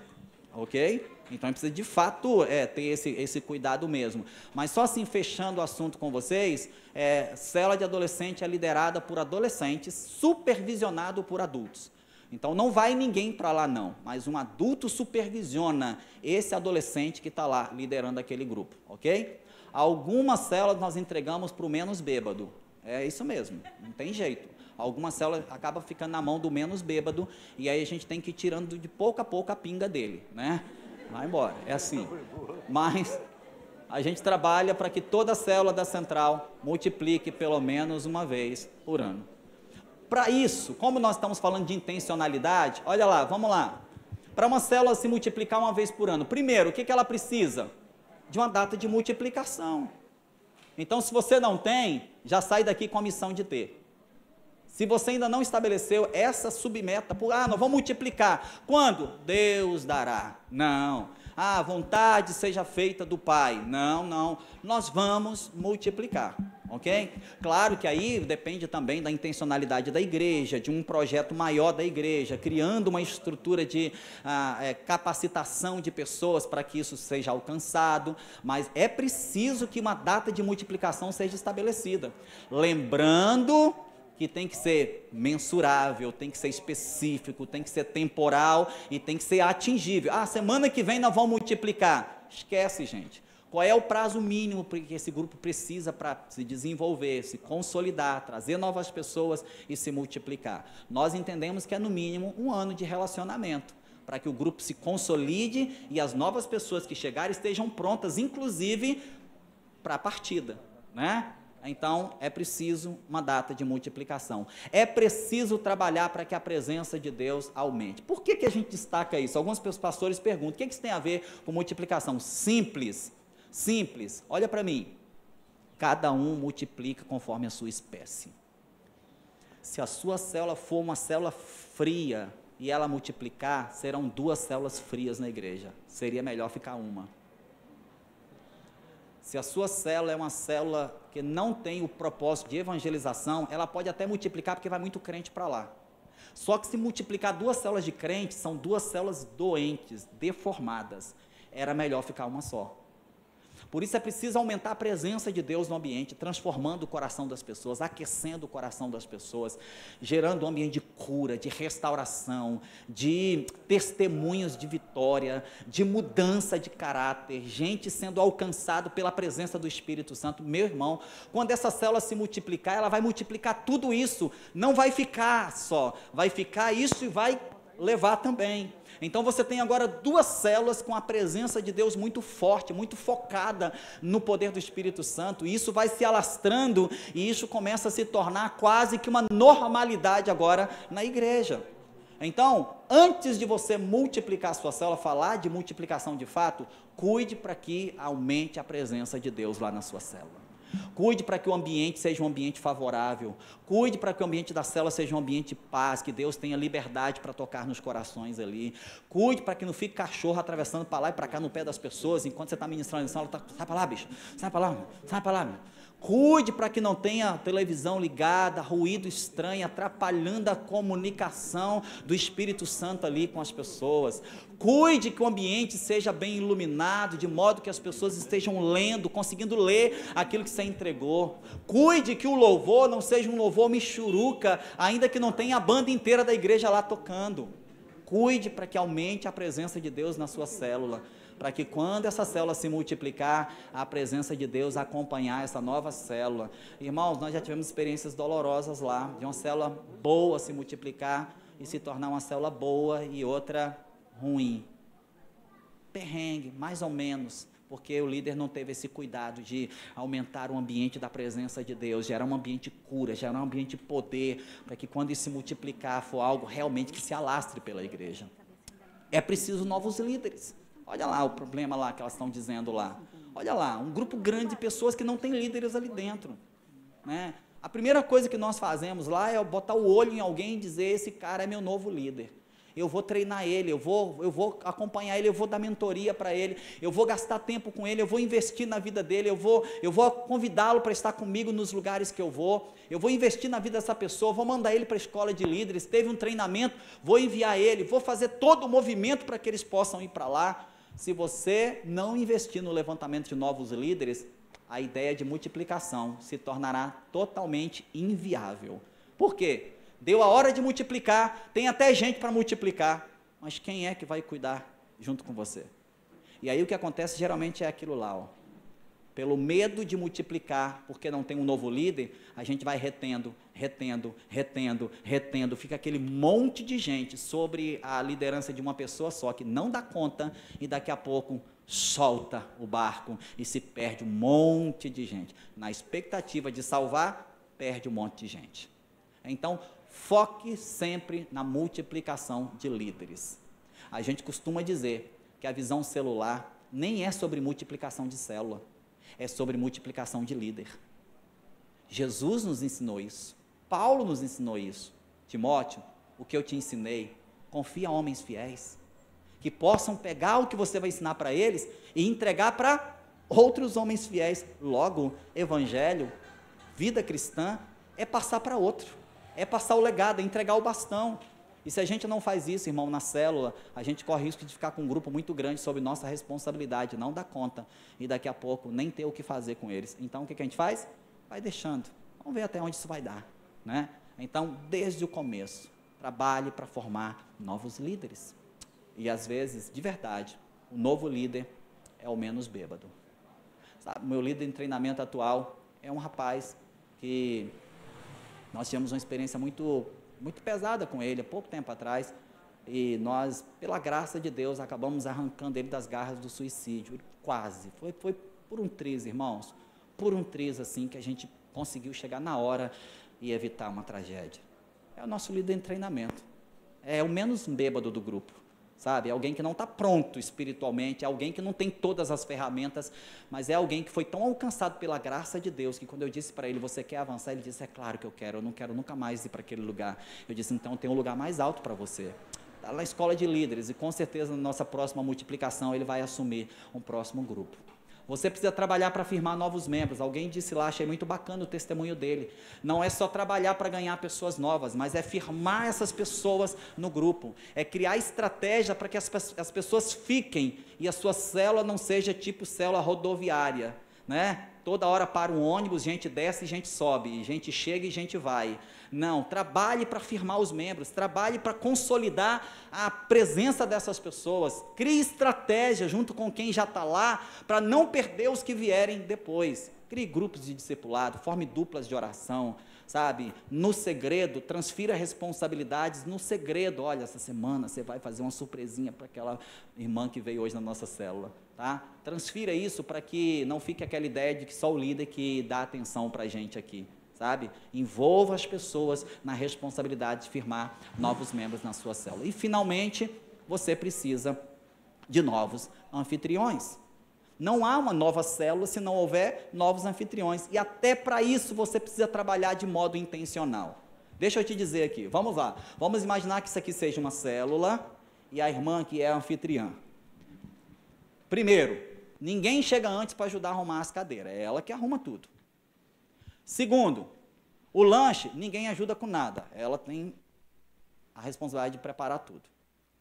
Ok? Então a gente precisa de fato é, ter esse, esse cuidado mesmo. Mas só assim, fechando o assunto com vocês, é, célula de adolescente é liderada por adolescentes, supervisionado por adultos. Então não vai ninguém para lá não, mas um adulto supervisiona esse adolescente que está lá liderando aquele grupo, ok? Algumas células nós entregamos para o menos bêbado, é isso mesmo, não tem jeito. Algumas células acabam ficando na mão do menos bêbado e aí a gente tem que ir tirando de pouco a pouco a pinga dele, né? Vai embora, é assim. Mas a gente trabalha para que toda célula da central multiplique pelo menos uma vez por ano. Para isso, como nós estamos falando de intencionalidade, olha lá, vamos lá. Para uma célula se multiplicar uma vez por ano, primeiro, o que, que ela precisa? De uma data de multiplicação. Então, se você não tem, já sai daqui com a missão de ter. Se você ainda não estabeleceu essa submeta, por ah, nós vamos multiplicar. Quando? Deus dará. Não ah, vontade seja feita do Pai. Não, não. Nós vamos multiplicar. Ok? Claro que aí depende também da intencionalidade da igreja, de um projeto maior da igreja, criando uma estrutura de ah, é, capacitação de pessoas para que isso seja alcançado, mas é preciso que uma data de multiplicação seja estabelecida. Lembrando que tem que ser mensurável, tem que ser específico, tem que ser temporal e tem que ser atingível. Ah, semana que vem nós vamos multiplicar. Esquece, gente. Qual é o prazo mínimo que esse grupo precisa para se desenvolver, se consolidar, trazer novas pessoas e se multiplicar? Nós entendemos que é no mínimo um ano de relacionamento para que o grupo se consolide e as novas pessoas que chegarem estejam prontas, inclusive para a partida, né? Então é preciso uma data de multiplicação. É preciso trabalhar para que a presença de Deus aumente. Por que, que a gente destaca isso? Alguns pastores perguntam: o que, que isso tem a ver com multiplicação? Simples, simples. Olha para mim. Cada um multiplica conforme a sua espécie. Se a sua célula for uma célula fria e ela multiplicar, serão duas células frias na igreja. Seria melhor ficar uma. Se a sua célula é uma célula que não tem o propósito de evangelização, ela pode até multiplicar porque vai muito crente para lá. Só que se multiplicar duas células de crente, são duas células doentes, deformadas. Era melhor ficar uma só. Por isso é preciso aumentar a presença de Deus no ambiente, transformando o coração das pessoas, aquecendo o coração das pessoas, gerando um ambiente de cura, de restauração, de testemunhos de vitória, de mudança de caráter, gente sendo alcançado pela presença do Espírito Santo. Meu irmão, quando essa célula se multiplicar, ela vai multiplicar tudo isso, não vai ficar só, vai ficar isso e vai levar também. Então você tem agora duas células com a presença de Deus muito forte, muito focada no poder do Espírito Santo. E isso vai se alastrando e isso começa a se tornar quase que uma normalidade agora na igreja. Então, antes de você multiplicar a sua célula, falar de multiplicação de fato, cuide para que aumente a presença de Deus lá na sua célula. Cuide para que o ambiente seja um ambiente favorável. Cuide para que o ambiente da cela seja um ambiente de paz, que Deus tenha liberdade para tocar nos corações ali. Cuide para que não fique cachorro atravessando para lá e para cá no pé das pessoas, enquanto você está ministrando em sala, tá, sai para lá, bicho, sai para lá, sai para lá. Cuide para que não tenha televisão ligada, ruído estranho, atrapalhando a comunicação do Espírito Santo ali com as pessoas. Cuide que o ambiente seja bem iluminado, de modo que as pessoas estejam lendo, conseguindo ler aquilo que você entregou. Cuide que o louvor não seja um louvor michuruca, ainda que não tenha a banda inteira da igreja lá tocando. Cuide para que aumente a presença de Deus na sua célula para que quando essa célula se multiplicar, a presença de Deus acompanhar essa nova célula. Irmãos, nós já tivemos experiências dolorosas lá, de uma célula boa se multiplicar e se tornar uma célula boa e outra ruim. Perrengue, mais ou menos porque o líder não teve esse cuidado de aumentar o ambiente da presença de Deus, gerar um ambiente cura, gerar um ambiente poder, para que quando isso se multiplicar for algo realmente que se alastre pela igreja. É preciso novos líderes. Olha lá o problema lá que elas estão dizendo lá. Olha lá, um grupo grande de pessoas que não tem líderes ali dentro. Né? A primeira coisa que nós fazemos lá é botar o olho em alguém e dizer: esse cara é meu novo líder. Eu vou treinar ele, eu vou, eu vou acompanhar ele, eu vou dar mentoria para ele, eu vou gastar tempo com ele, eu vou investir na vida dele, eu vou, eu vou convidá-lo para estar comigo nos lugares que eu vou, eu vou investir na vida dessa pessoa, vou mandar ele para a escola de líderes, teve um treinamento, vou enviar ele, vou fazer todo o movimento para que eles possam ir para lá. Se você não investir no levantamento de novos líderes, a ideia de multiplicação se tornará totalmente inviável. Por quê? Deu a hora de multiplicar, tem até gente para multiplicar, mas quem é que vai cuidar junto com você? E aí o que acontece geralmente é aquilo lá, ó pelo medo de multiplicar, porque não tem um novo líder, a gente vai retendo, retendo, retendo, retendo. Fica aquele monte de gente sobre a liderança de uma pessoa só que não dá conta e daqui a pouco solta o barco e se perde um monte de gente. Na expectativa de salvar, perde um monte de gente. Então, foque sempre na multiplicação de líderes. A gente costuma dizer que a visão celular nem é sobre multiplicação de célula é sobre multiplicação de líder. Jesus nos ensinou isso. Paulo nos ensinou isso. Timóteo, o que eu te ensinei, confia a homens fiéis que possam pegar o que você vai ensinar para eles e entregar para outros homens fiéis. Logo, evangelho, vida cristã é passar para outro, é passar o legado, é entregar o bastão. E se a gente não faz isso, irmão, na célula, a gente corre risco de ficar com um grupo muito grande sob nossa responsabilidade, não dá conta. E daqui a pouco nem ter o que fazer com eles. Então o que, que a gente faz? Vai deixando. Vamos ver até onde isso vai dar. Né? Então, desde o começo, trabalhe para formar novos líderes. E às vezes, de verdade, o novo líder é o menos bêbado. Sabe, meu líder em treinamento atual é um rapaz que nós tivemos uma experiência muito muito pesada com ele há pouco tempo atrás. E nós, pela graça de Deus, acabamos arrancando ele das garras do suicídio. Quase. Foi, foi por um triz, irmãos. Por um triz, assim, que a gente conseguiu chegar na hora e evitar uma tragédia. É o nosso líder em treinamento. É o menos bêbado do grupo sabe? É alguém que não está pronto espiritualmente, é alguém que não tem todas as ferramentas, mas é alguém que foi tão alcançado pela graça de Deus que quando eu disse para ele, você quer avançar? Ele disse, é claro que eu quero, eu não quero nunca mais ir para aquele lugar. Eu disse, então tem um lugar mais alto para você. Está na escola de líderes e com certeza na nossa próxima multiplicação ele vai assumir um próximo grupo. Você precisa trabalhar para firmar novos membros. Alguém disse lá, achei muito bacana o testemunho dele. Não é só trabalhar para ganhar pessoas novas, mas é firmar essas pessoas no grupo. É criar estratégia para que as, as pessoas fiquem e a sua célula não seja tipo célula rodoviária, né? Toda hora para o ônibus, gente desce e gente sobe, gente chega e gente vai. Não, trabalhe para firmar os membros, trabalhe para consolidar a presença dessas pessoas. Crie estratégia junto com quem já está lá para não perder os que vierem depois. Crie grupos de discipulado, forme duplas de oração, sabe? No segredo, transfira responsabilidades no segredo. Olha, essa semana você vai fazer uma surpresinha para aquela irmã que veio hoje na nossa célula, tá? Transfira isso para que não fique aquela ideia de que só o líder que dá atenção para a gente aqui, sabe? Envolva as pessoas na responsabilidade de firmar novos membros na sua célula. E finalmente, você precisa de novos anfitriões. Não há uma nova célula se não houver novos anfitriões. E até para isso você precisa trabalhar de modo intencional. Deixa eu te dizer aqui, vamos lá. Vamos imaginar que isso aqui seja uma célula e a irmã que é a anfitriã. Primeiro, ninguém chega antes para ajudar a arrumar as cadeiras, é ela que arruma tudo. Segundo, o lanche, ninguém ajuda com nada, ela tem a responsabilidade de preparar tudo.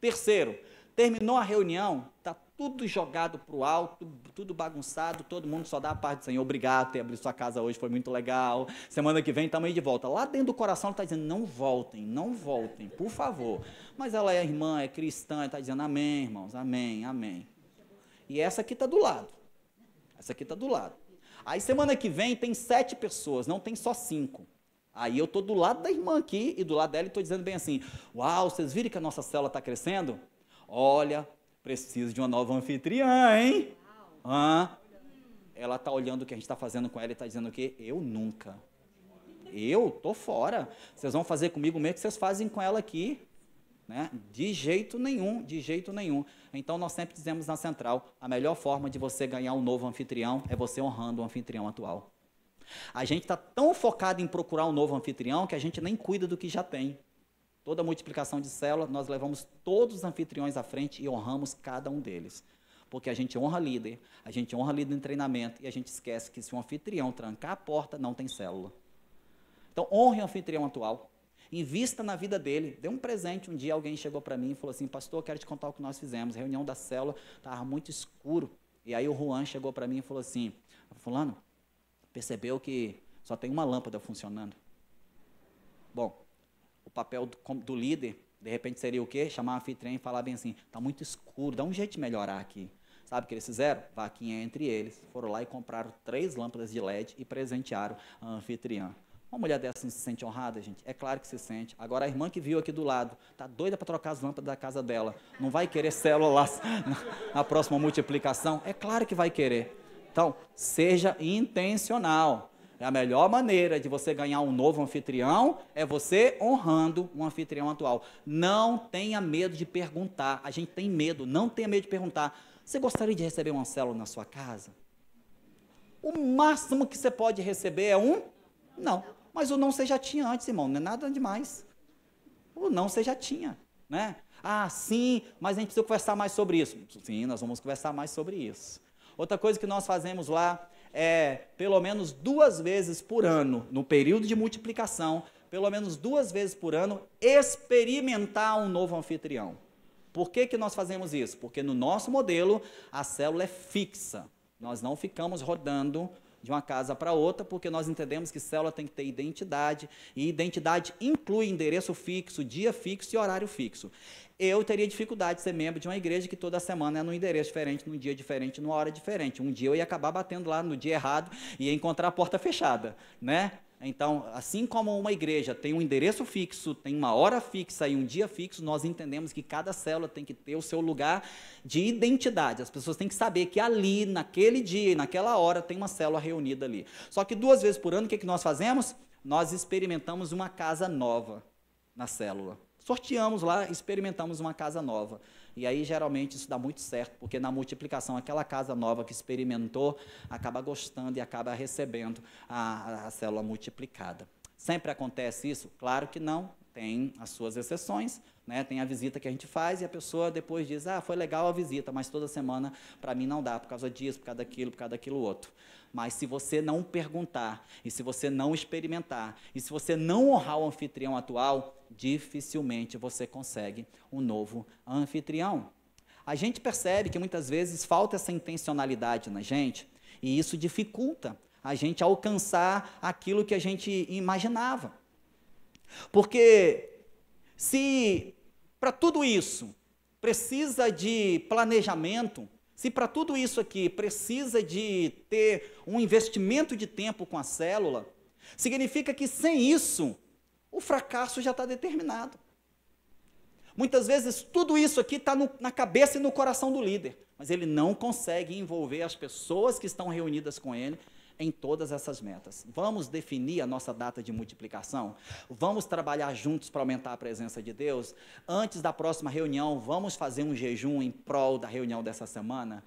Terceiro, terminou a reunião, está tudo jogado para o alto, tudo bagunçado, todo mundo só dá a parte do Senhor, obrigado por ter abrido sua casa hoje, foi muito legal, semana que vem estamos aí de volta. Lá dentro do coração ele está dizendo, não voltem, não voltem, por favor. Mas ela é irmã, é cristã, está dizendo amém, irmãos, amém, amém. E essa aqui está do lado, essa aqui está do lado. Aí semana que vem tem sete pessoas, não tem só cinco. Aí eu estou do lado da irmã aqui e do lado dela e estou dizendo bem assim, uau, vocês viram que a nossa célula está crescendo? Olha, Preciso de uma nova anfitriã, hein? Hã? Ela está olhando o que a gente está fazendo com ela e está dizendo o quê? Eu nunca. Eu tô fora. Vocês vão fazer comigo o mesmo que vocês fazem com ela aqui. Né? De jeito nenhum, de jeito nenhum. Então nós sempre dizemos na central, a melhor forma de você ganhar um novo anfitrião é você honrando o anfitrião atual. A gente está tão focado em procurar um novo anfitrião que a gente nem cuida do que já tem. Toda a multiplicação de célula, nós levamos todos os anfitriões à frente e honramos cada um deles. Porque a gente honra líder, a gente honra líder em treinamento e a gente esquece que se um anfitrião trancar a porta, não tem célula. Então, honre o anfitrião atual, invista na vida dele, dê um presente. Um dia alguém chegou para mim e falou assim: Pastor, quero te contar o que nós fizemos. Reunião da célula, estava muito escuro. E aí o Juan chegou para mim e falou assim: Fulano, percebeu que só tem uma lâmpada funcionando? Bom, papel do, do líder, de repente seria o quê? Chamar a anfitriã e falar bem assim, tá muito escuro, dá um jeito de melhorar aqui. Sabe o que eles fizeram? Vaquinha entre eles. Foram lá e compraram três lâmpadas de LED e presentearam a anfitriã. Uma mulher dessa não assim, se sente honrada, gente? É claro que se sente. Agora, a irmã que viu aqui do lado, tá doida para trocar as lâmpadas da casa dela. Não vai querer células <laughs> na, na próxima multiplicação? É claro que vai querer. Então, seja intencional. A melhor maneira de você ganhar um novo anfitrião é você honrando um anfitrião atual. Não tenha medo de perguntar. A gente tem medo, não tenha medo de perguntar. Você gostaria de receber um Anselmo na sua casa? O máximo que você pode receber é um não. Mas o não você já tinha antes, irmão, não é nada demais. O não você já tinha, né? Ah, sim, mas a gente precisa conversar mais sobre isso. Sim, nós vamos conversar mais sobre isso. Outra coisa que nós fazemos lá é, pelo menos duas vezes por ano, no período de multiplicação, pelo menos duas vezes por ano, experimentar um novo anfitrião. Por que, que nós fazemos isso? Porque no nosso modelo, a célula é fixa. Nós não ficamos rodando de uma casa para outra, porque nós entendemos que célula tem que ter identidade, e identidade inclui endereço fixo, dia fixo e horário fixo eu teria dificuldade de ser membro de uma igreja que toda semana é num endereço diferente, num dia diferente, numa hora diferente. Um dia eu ia acabar batendo lá no dia errado e ia encontrar a porta fechada, né? Então, assim como uma igreja tem um endereço fixo, tem uma hora fixa e um dia fixo, nós entendemos que cada célula tem que ter o seu lugar de identidade. As pessoas têm que saber que ali, naquele dia e naquela hora, tem uma célula reunida ali. Só que duas vezes por ano, o que, é que nós fazemos? Nós experimentamos uma casa nova na célula sorteamos lá, experimentamos uma casa nova. E aí, geralmente, isso dá muito certo, porque na multiplicação, aquela casa nova que experimentou acaba gostando e acaba recebendo a, a célula multiplicada. Sempre acontece isso? Claro que não, tem as suas exceções, né? tem a visita que a gente faz e a pessoa depois diz, ah, foi legal a visita, mas toda semana para mim não dá, por causa disso, por causa daquilo, por causa daquilo outro. Mas se você não perguntar, e se você não experimentar, e se você não honrar o anfitrião atual, dificilmente você consegue um novo anfitrião. A gente percebe que muitas vezes falta essa intencionalidade na gente, e isso dificulta a gente alcançar aquilo que a gente imaginava. Porque se para tudo isso precisa de planejamento, se para tudo isso aqui precisa de ter um investimento de tempo com a célula, significa que sem isso, o fracasso já está determinado. Muitas vezes tudo isso aqui está na cabeça e no coração do líder, mas ele não consegue envolver as pessoas que estão reunidas com ele em todas essas metas. Vamos definir a nossa data de multiplicação? Vamos trabalhar juntos para aumentar a presença de Deus? Antes da próxima reunião, vamos fazer um jejum em prol da reunião dessa semana?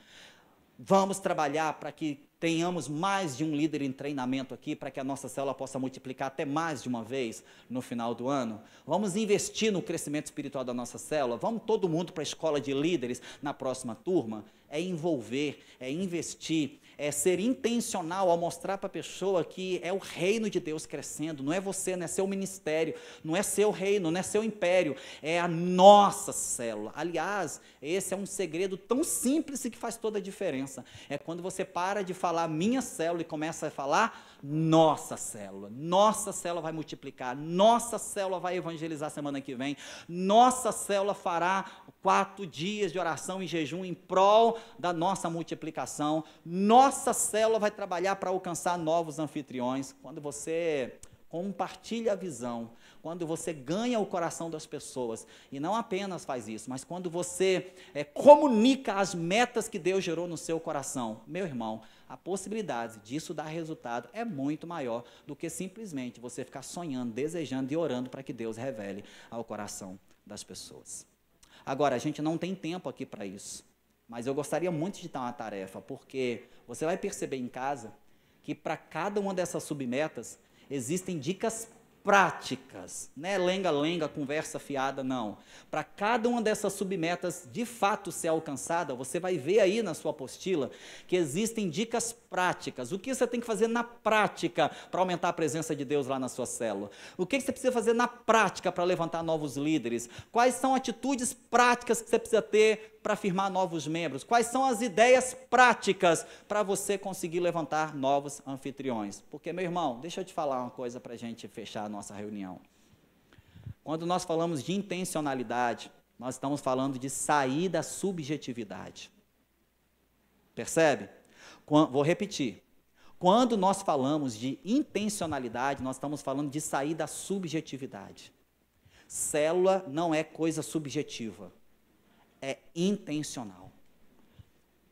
Vamos trabalhar para que tenhamos mais de um líder em treinamento aqui para que a nossa célula possa multiplicar até mais de uma vez no final do ano. Vamos investir no crescimento espiritual da nossa célula. Vamos todo mundo para a escola de líderes na próxima turma. É envolver, é investir, é ser intencional ao mostrar para a pessoa que é o reino de Deus crescendo, não é você, não é seu ministério, não é seu reino, não é seu império, é a nossa célula. Aliás, esse é um segredo tão simples que faz toda a diferença. É quando você para de falar minha célula e começa a falar nossa célula. Nossa célula vai multiplicar, nossa célula vai evangelizar semana que vem, nossa célula fará quatro dias de oração e jejum em prol da nossa multiplicação, nossa célula vai trabalhar para alcançar novos anfitriões. Quando você compartilha a visão, quando você ganha o coração das pessoas, e não apenas faz isso, mas quando você é, comunica as metas que Deus gerou no seu coração, meu irmão, a possibilidade disso dar resultado é muito maior do que simplesmente você ficar sonhando, desejando e orando para que Deus revele ao coração das pessoas. Agora, a gente não tem tempo aqui para isso, mas eu gostaria muito de dar uma tarefa, porque você vai perceber em casa que para cada uma dessas submetas existem dicas práticas, né? Lenga-lenga, conversa fiada, não. Para cada uma dessas submetas de fato ser alcançada, você vai ver aí na sua apostila que existem dicas práticas. O que você tem que fazer na prática para aumentar a presença de Deus lá na sua célula? O que você precisa fazer na prática para levantar novos líderes? Quais são atitudes práticas que você precisa ter para firmar novos membros? Quais são as ideias práticas para você conseguir levantar novos anfitriões? Porque, meu irmão, deixa eu te falar uma coisa para a gente fechar a nossa reunião. Quando nós falamos de intencionalidade, nós estamos falando de sair da subjetividade. Percebe? Vou repetir. Quando nós falamos de intencionalidade, nós estamos falando de sair da subjetividade. Célula não é coisa subjetiva, é intencional.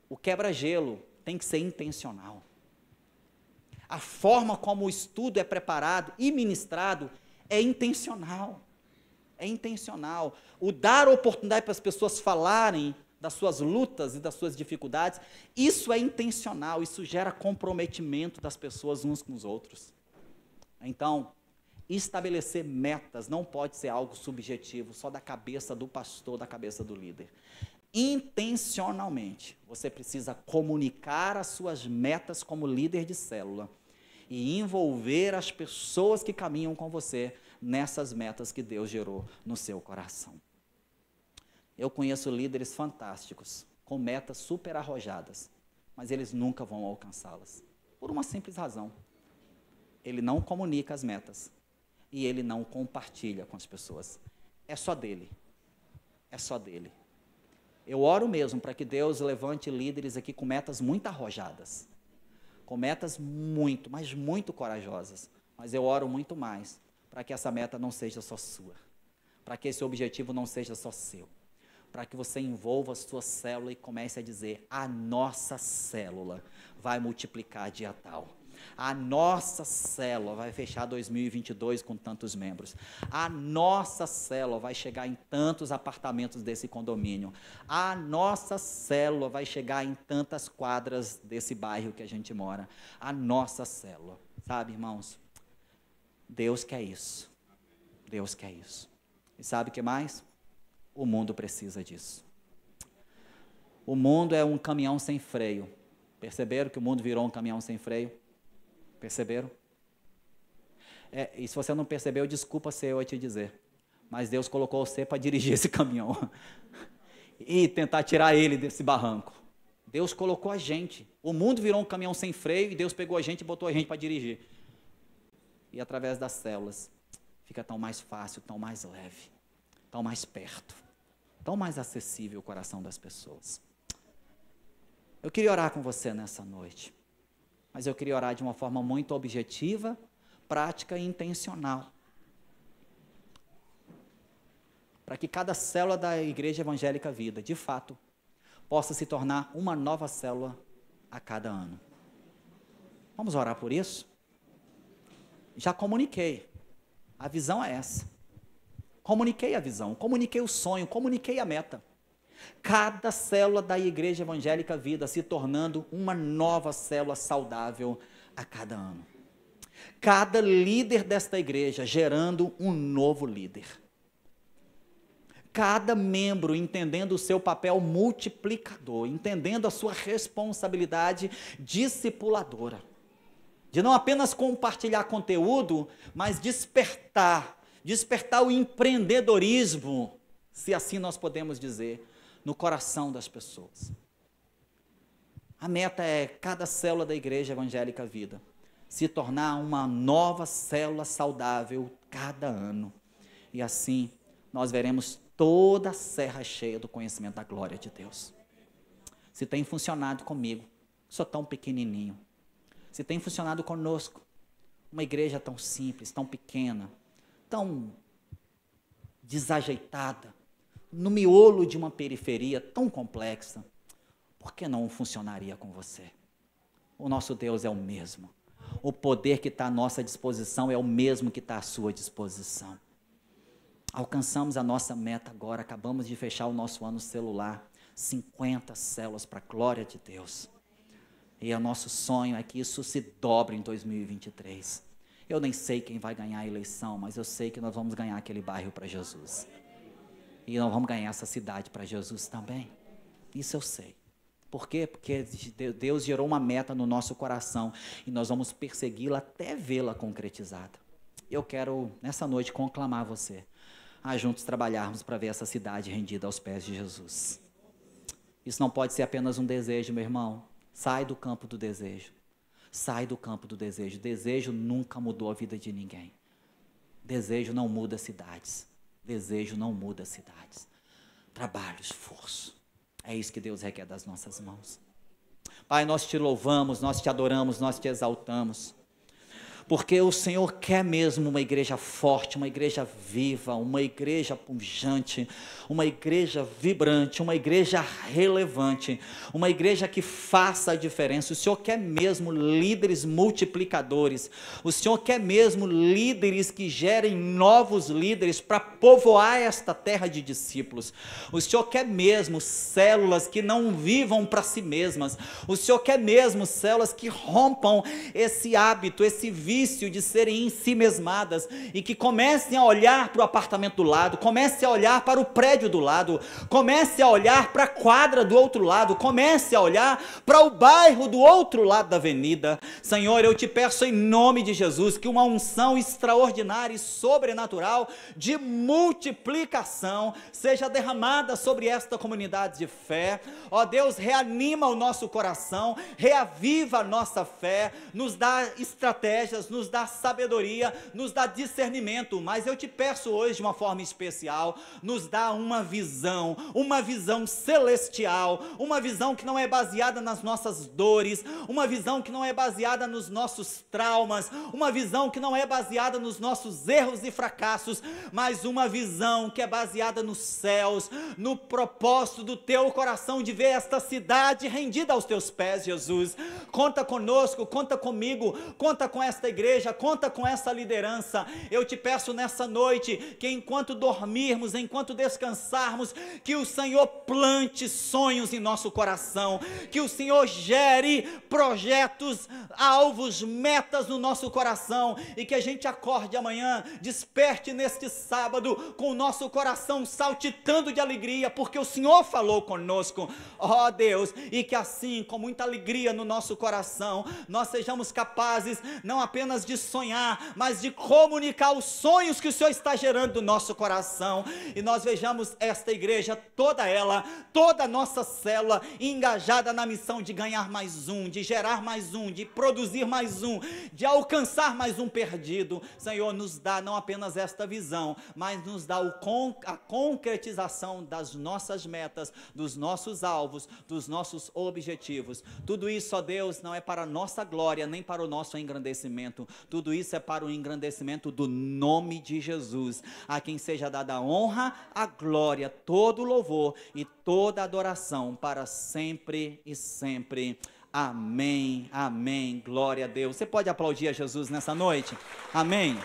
O quebra-gelo tem que ser intencional. A forma como o estudo é preparado e ministrado é intencional. É intencional. O dar oportunidade para as pessoas falarem das suas lutas e das suas dificuldades, isso é intencional, isso gera comprometimento das pessoas uns com os outros. Então, estabelecer metas não pode ser algo subjetivo, só da cabeça do pastor, da cabeça do líder intencionalmente. Você precisa comunicar as suas metas como líder de célula e envolver as pessoas que caminham com você nessas metas que Deus gerou no seu coração. Eu conheço líderes fantásticos com metas super arrojadas, mas eles nunca vão alcançá-las. Por uma simples razão: ele não comunica as metas e ele não compartilha com as pessoas. É só dele. É só dele. Eu oro mesmo para que Deus levante líderes aqui com metas muito arrojadas, com metas muito, mas muito corajosas. Mas eu oro muito mais para que essa meta não seja só sua, para que esse objetivo não seja só seu, para que você envolva a sua célula e comece a dizer: a nossa célula vai multiplicar dia tal a nossa célula vai fechar 2022 com tantos membros. A nossa célula vai chegar em tantos apartamentos desse condomínio. A nossa célula vai chegar em tantas quadras desse bairro que a gente mora. A nossa célula. Sabe, irmãos? Deus quer isso. Deus quer isso. E sabe o que mais? O mundo precisa disso. O mundo é um caminhão sem freio. Perceberam que o mundo virou um caminhão sem freio? Perceberam? É, e se você não percebeu, desculpa eu te dizer. Mas Deus colocou você para dirigir esse caminhão <laughs> e tentar tirar ele desse barranco. Deus colocou a gente. O mundo virou um caminhão sem freio e Deus pegou a gente e botou a gente para dirigir. E através das células fica tão mais fácil, tão mais leve, tão mais perto, tão mais acessível o coração das pessoas. Eu queria orar com você nessa noite mas eu queria orar de uma forma muito objetiva, prática e intencional. Para que cada célula da Igreja Evangélica Vida, de fato, possa se tornar uma nova célula a cada ano. Vamos orar por isso? Já comuniquei. A visão é essa. Comuniquei a visão, comuniquei o sonho, comuniquei a meta cada célula da Igreja Evangélica Vida se tornando uma nova célula saudável a cada ano. Cada líder desta igreja gerando um novo líder. Cada membro entendendo o seu papel multiplicador, entendendo a sua responsabilidade discipuladora. De não apenas compartilhar conteúdo, mas despertar despertar o empreendedorismo, se assim nós podemos dizer, no coração das pessoas. A meta é cada célula da Igreja Evangélica Vida se tornar uma nova célula saudável cada ano. E assim nós veremos toda a serra cheia do conhecimento da glória de Deus. Se tem funcionado comigo, sou tão pequenininho. Se tem funcionado conosco, uma igreja tão simples, tão pequena, tão desajeitada, no miolo de uma periferia tão complexa, por que não funcionaria com você? O nosso Deus é o mesmo. O poder que está à nossa disposição é o mesmo que está à sua disposição. Alcançamos a nossa meta agora, acabamos de fechar o nosso ano celular. 50 células para a glória de Deus. E o nosso sonho é que isso se dobre em 2023. Eu nem sei quem vai ganhar a eleição, mas eu sei que nós vamos ganhar aquele bairro para Jesus. E nós vamos ganhar essa cidade para Jesus também. Isso eu sei. Por quê? Porque Deus gerou uma meta no nosso coração e nós vamos persegui-la até vê-la concretizada. Eu quero, nessa noite, conclamar você a juntos trabalharmos para ver essa cidade rendida aos pés de Jesus. Isso não pode ser apenas um desejo, meu irmão. Sai do campo do desejo. Sai do campo do desejo. Desejo nunca mudou a vida de ninguém. Desejo não muda cidades. Desejo não muda cidades. Trabalho, esforço. É isso que Deus requer das nossas mãos. Pai, nós te louvamos, nós te adoramos, nós te exaltamos porque o Senhor quer mesmo uma igreja forte, uma igreja viva, uma igreja pujante, uma igreja vibrante, uma igreja relevante, uma igreja que faça a diferença. O Senhor quer mesmo líderes multiplicadores, o Senhor quer mesmo líderes que gerem novos líderes para povoar esta terra de discípulos. O Senhor quer mesmo células que não vivam para si mesmas. O Senhor quer mesmo células que rompam esse hábito, esse vício vício de serem em si mesmadas e que comecem a olhar para o apartamento do lado, comecem a olhar para o prédio do lado, comecem a olhar para a quadra do outro lado, comecem a olhar para o bairro do outro lado da avenida. Senhor, eu te peço em nome de Jesus que uma unção extraordinária e sobrenatural de multiplicação seja derramada sobre esta comunidade de fé. Ó oh, Deus, reanima o nosso coração, reaviva a nossa fé, nos dá estratégias nos dá sabedoria, nos dá discernimento, mas eu te peço hoje de uma forma especial, nos dá uma visão, uma visão celestial, uma visão que não é baseada nas nossas dores, uma visão que não é baseada nos nossos traumas, uma visão que não é baseada nos nossos erros e fracassos, mas uma visão que é baseada nos céus, no propósito do teu coração de ver esta cidade rendida aos teus pés, Jesus. Conta conosco, conta comigo, conta com esta igreja igreja, conta com essa liderança. Eu te peço nessa noite que enquanto dormirmos, enquanto descansarmos, que o Senhor plante sonhos em nosso coração, que o Senhor gere projetos, alvos, metas no nosso coração e que a gente acorde amanhã, desperte neste sábado com o nosso coração saltitando de alegria, porque o Senhor falou conosco. Ó oh, Deus, e que assim, com muita alegria no nosso coração, nós sejamos capazes não apenas apenas de sonhar, mas de comunicar os sonhos que o Senhor está gerando no nosso coração. E nós vejamos esta igreja, toda ela, toda a nossa célula, engajada na missão de ganhar mais um, de gerar mais um, de produzir mais um, de alcançar mais um perdido. Senhor, nos dá não apenas esta visão, mas nos dá con a concretização das nossas metas, dos nossos alvos, dos nossos objetivos. Tudo isso, ó Deus, não é para a nossa glória, nem para o nosso engrandecimento engrandecimento. Tudo isso é para o engrandecimento do nome de Jesus, a quem seja dada a honra, a glória, todo o louvor e toda a adoração para sempre e sempre. Amém, amém, glória a Deus. Você pode aplaudir a Jesus nessa noite? Amém.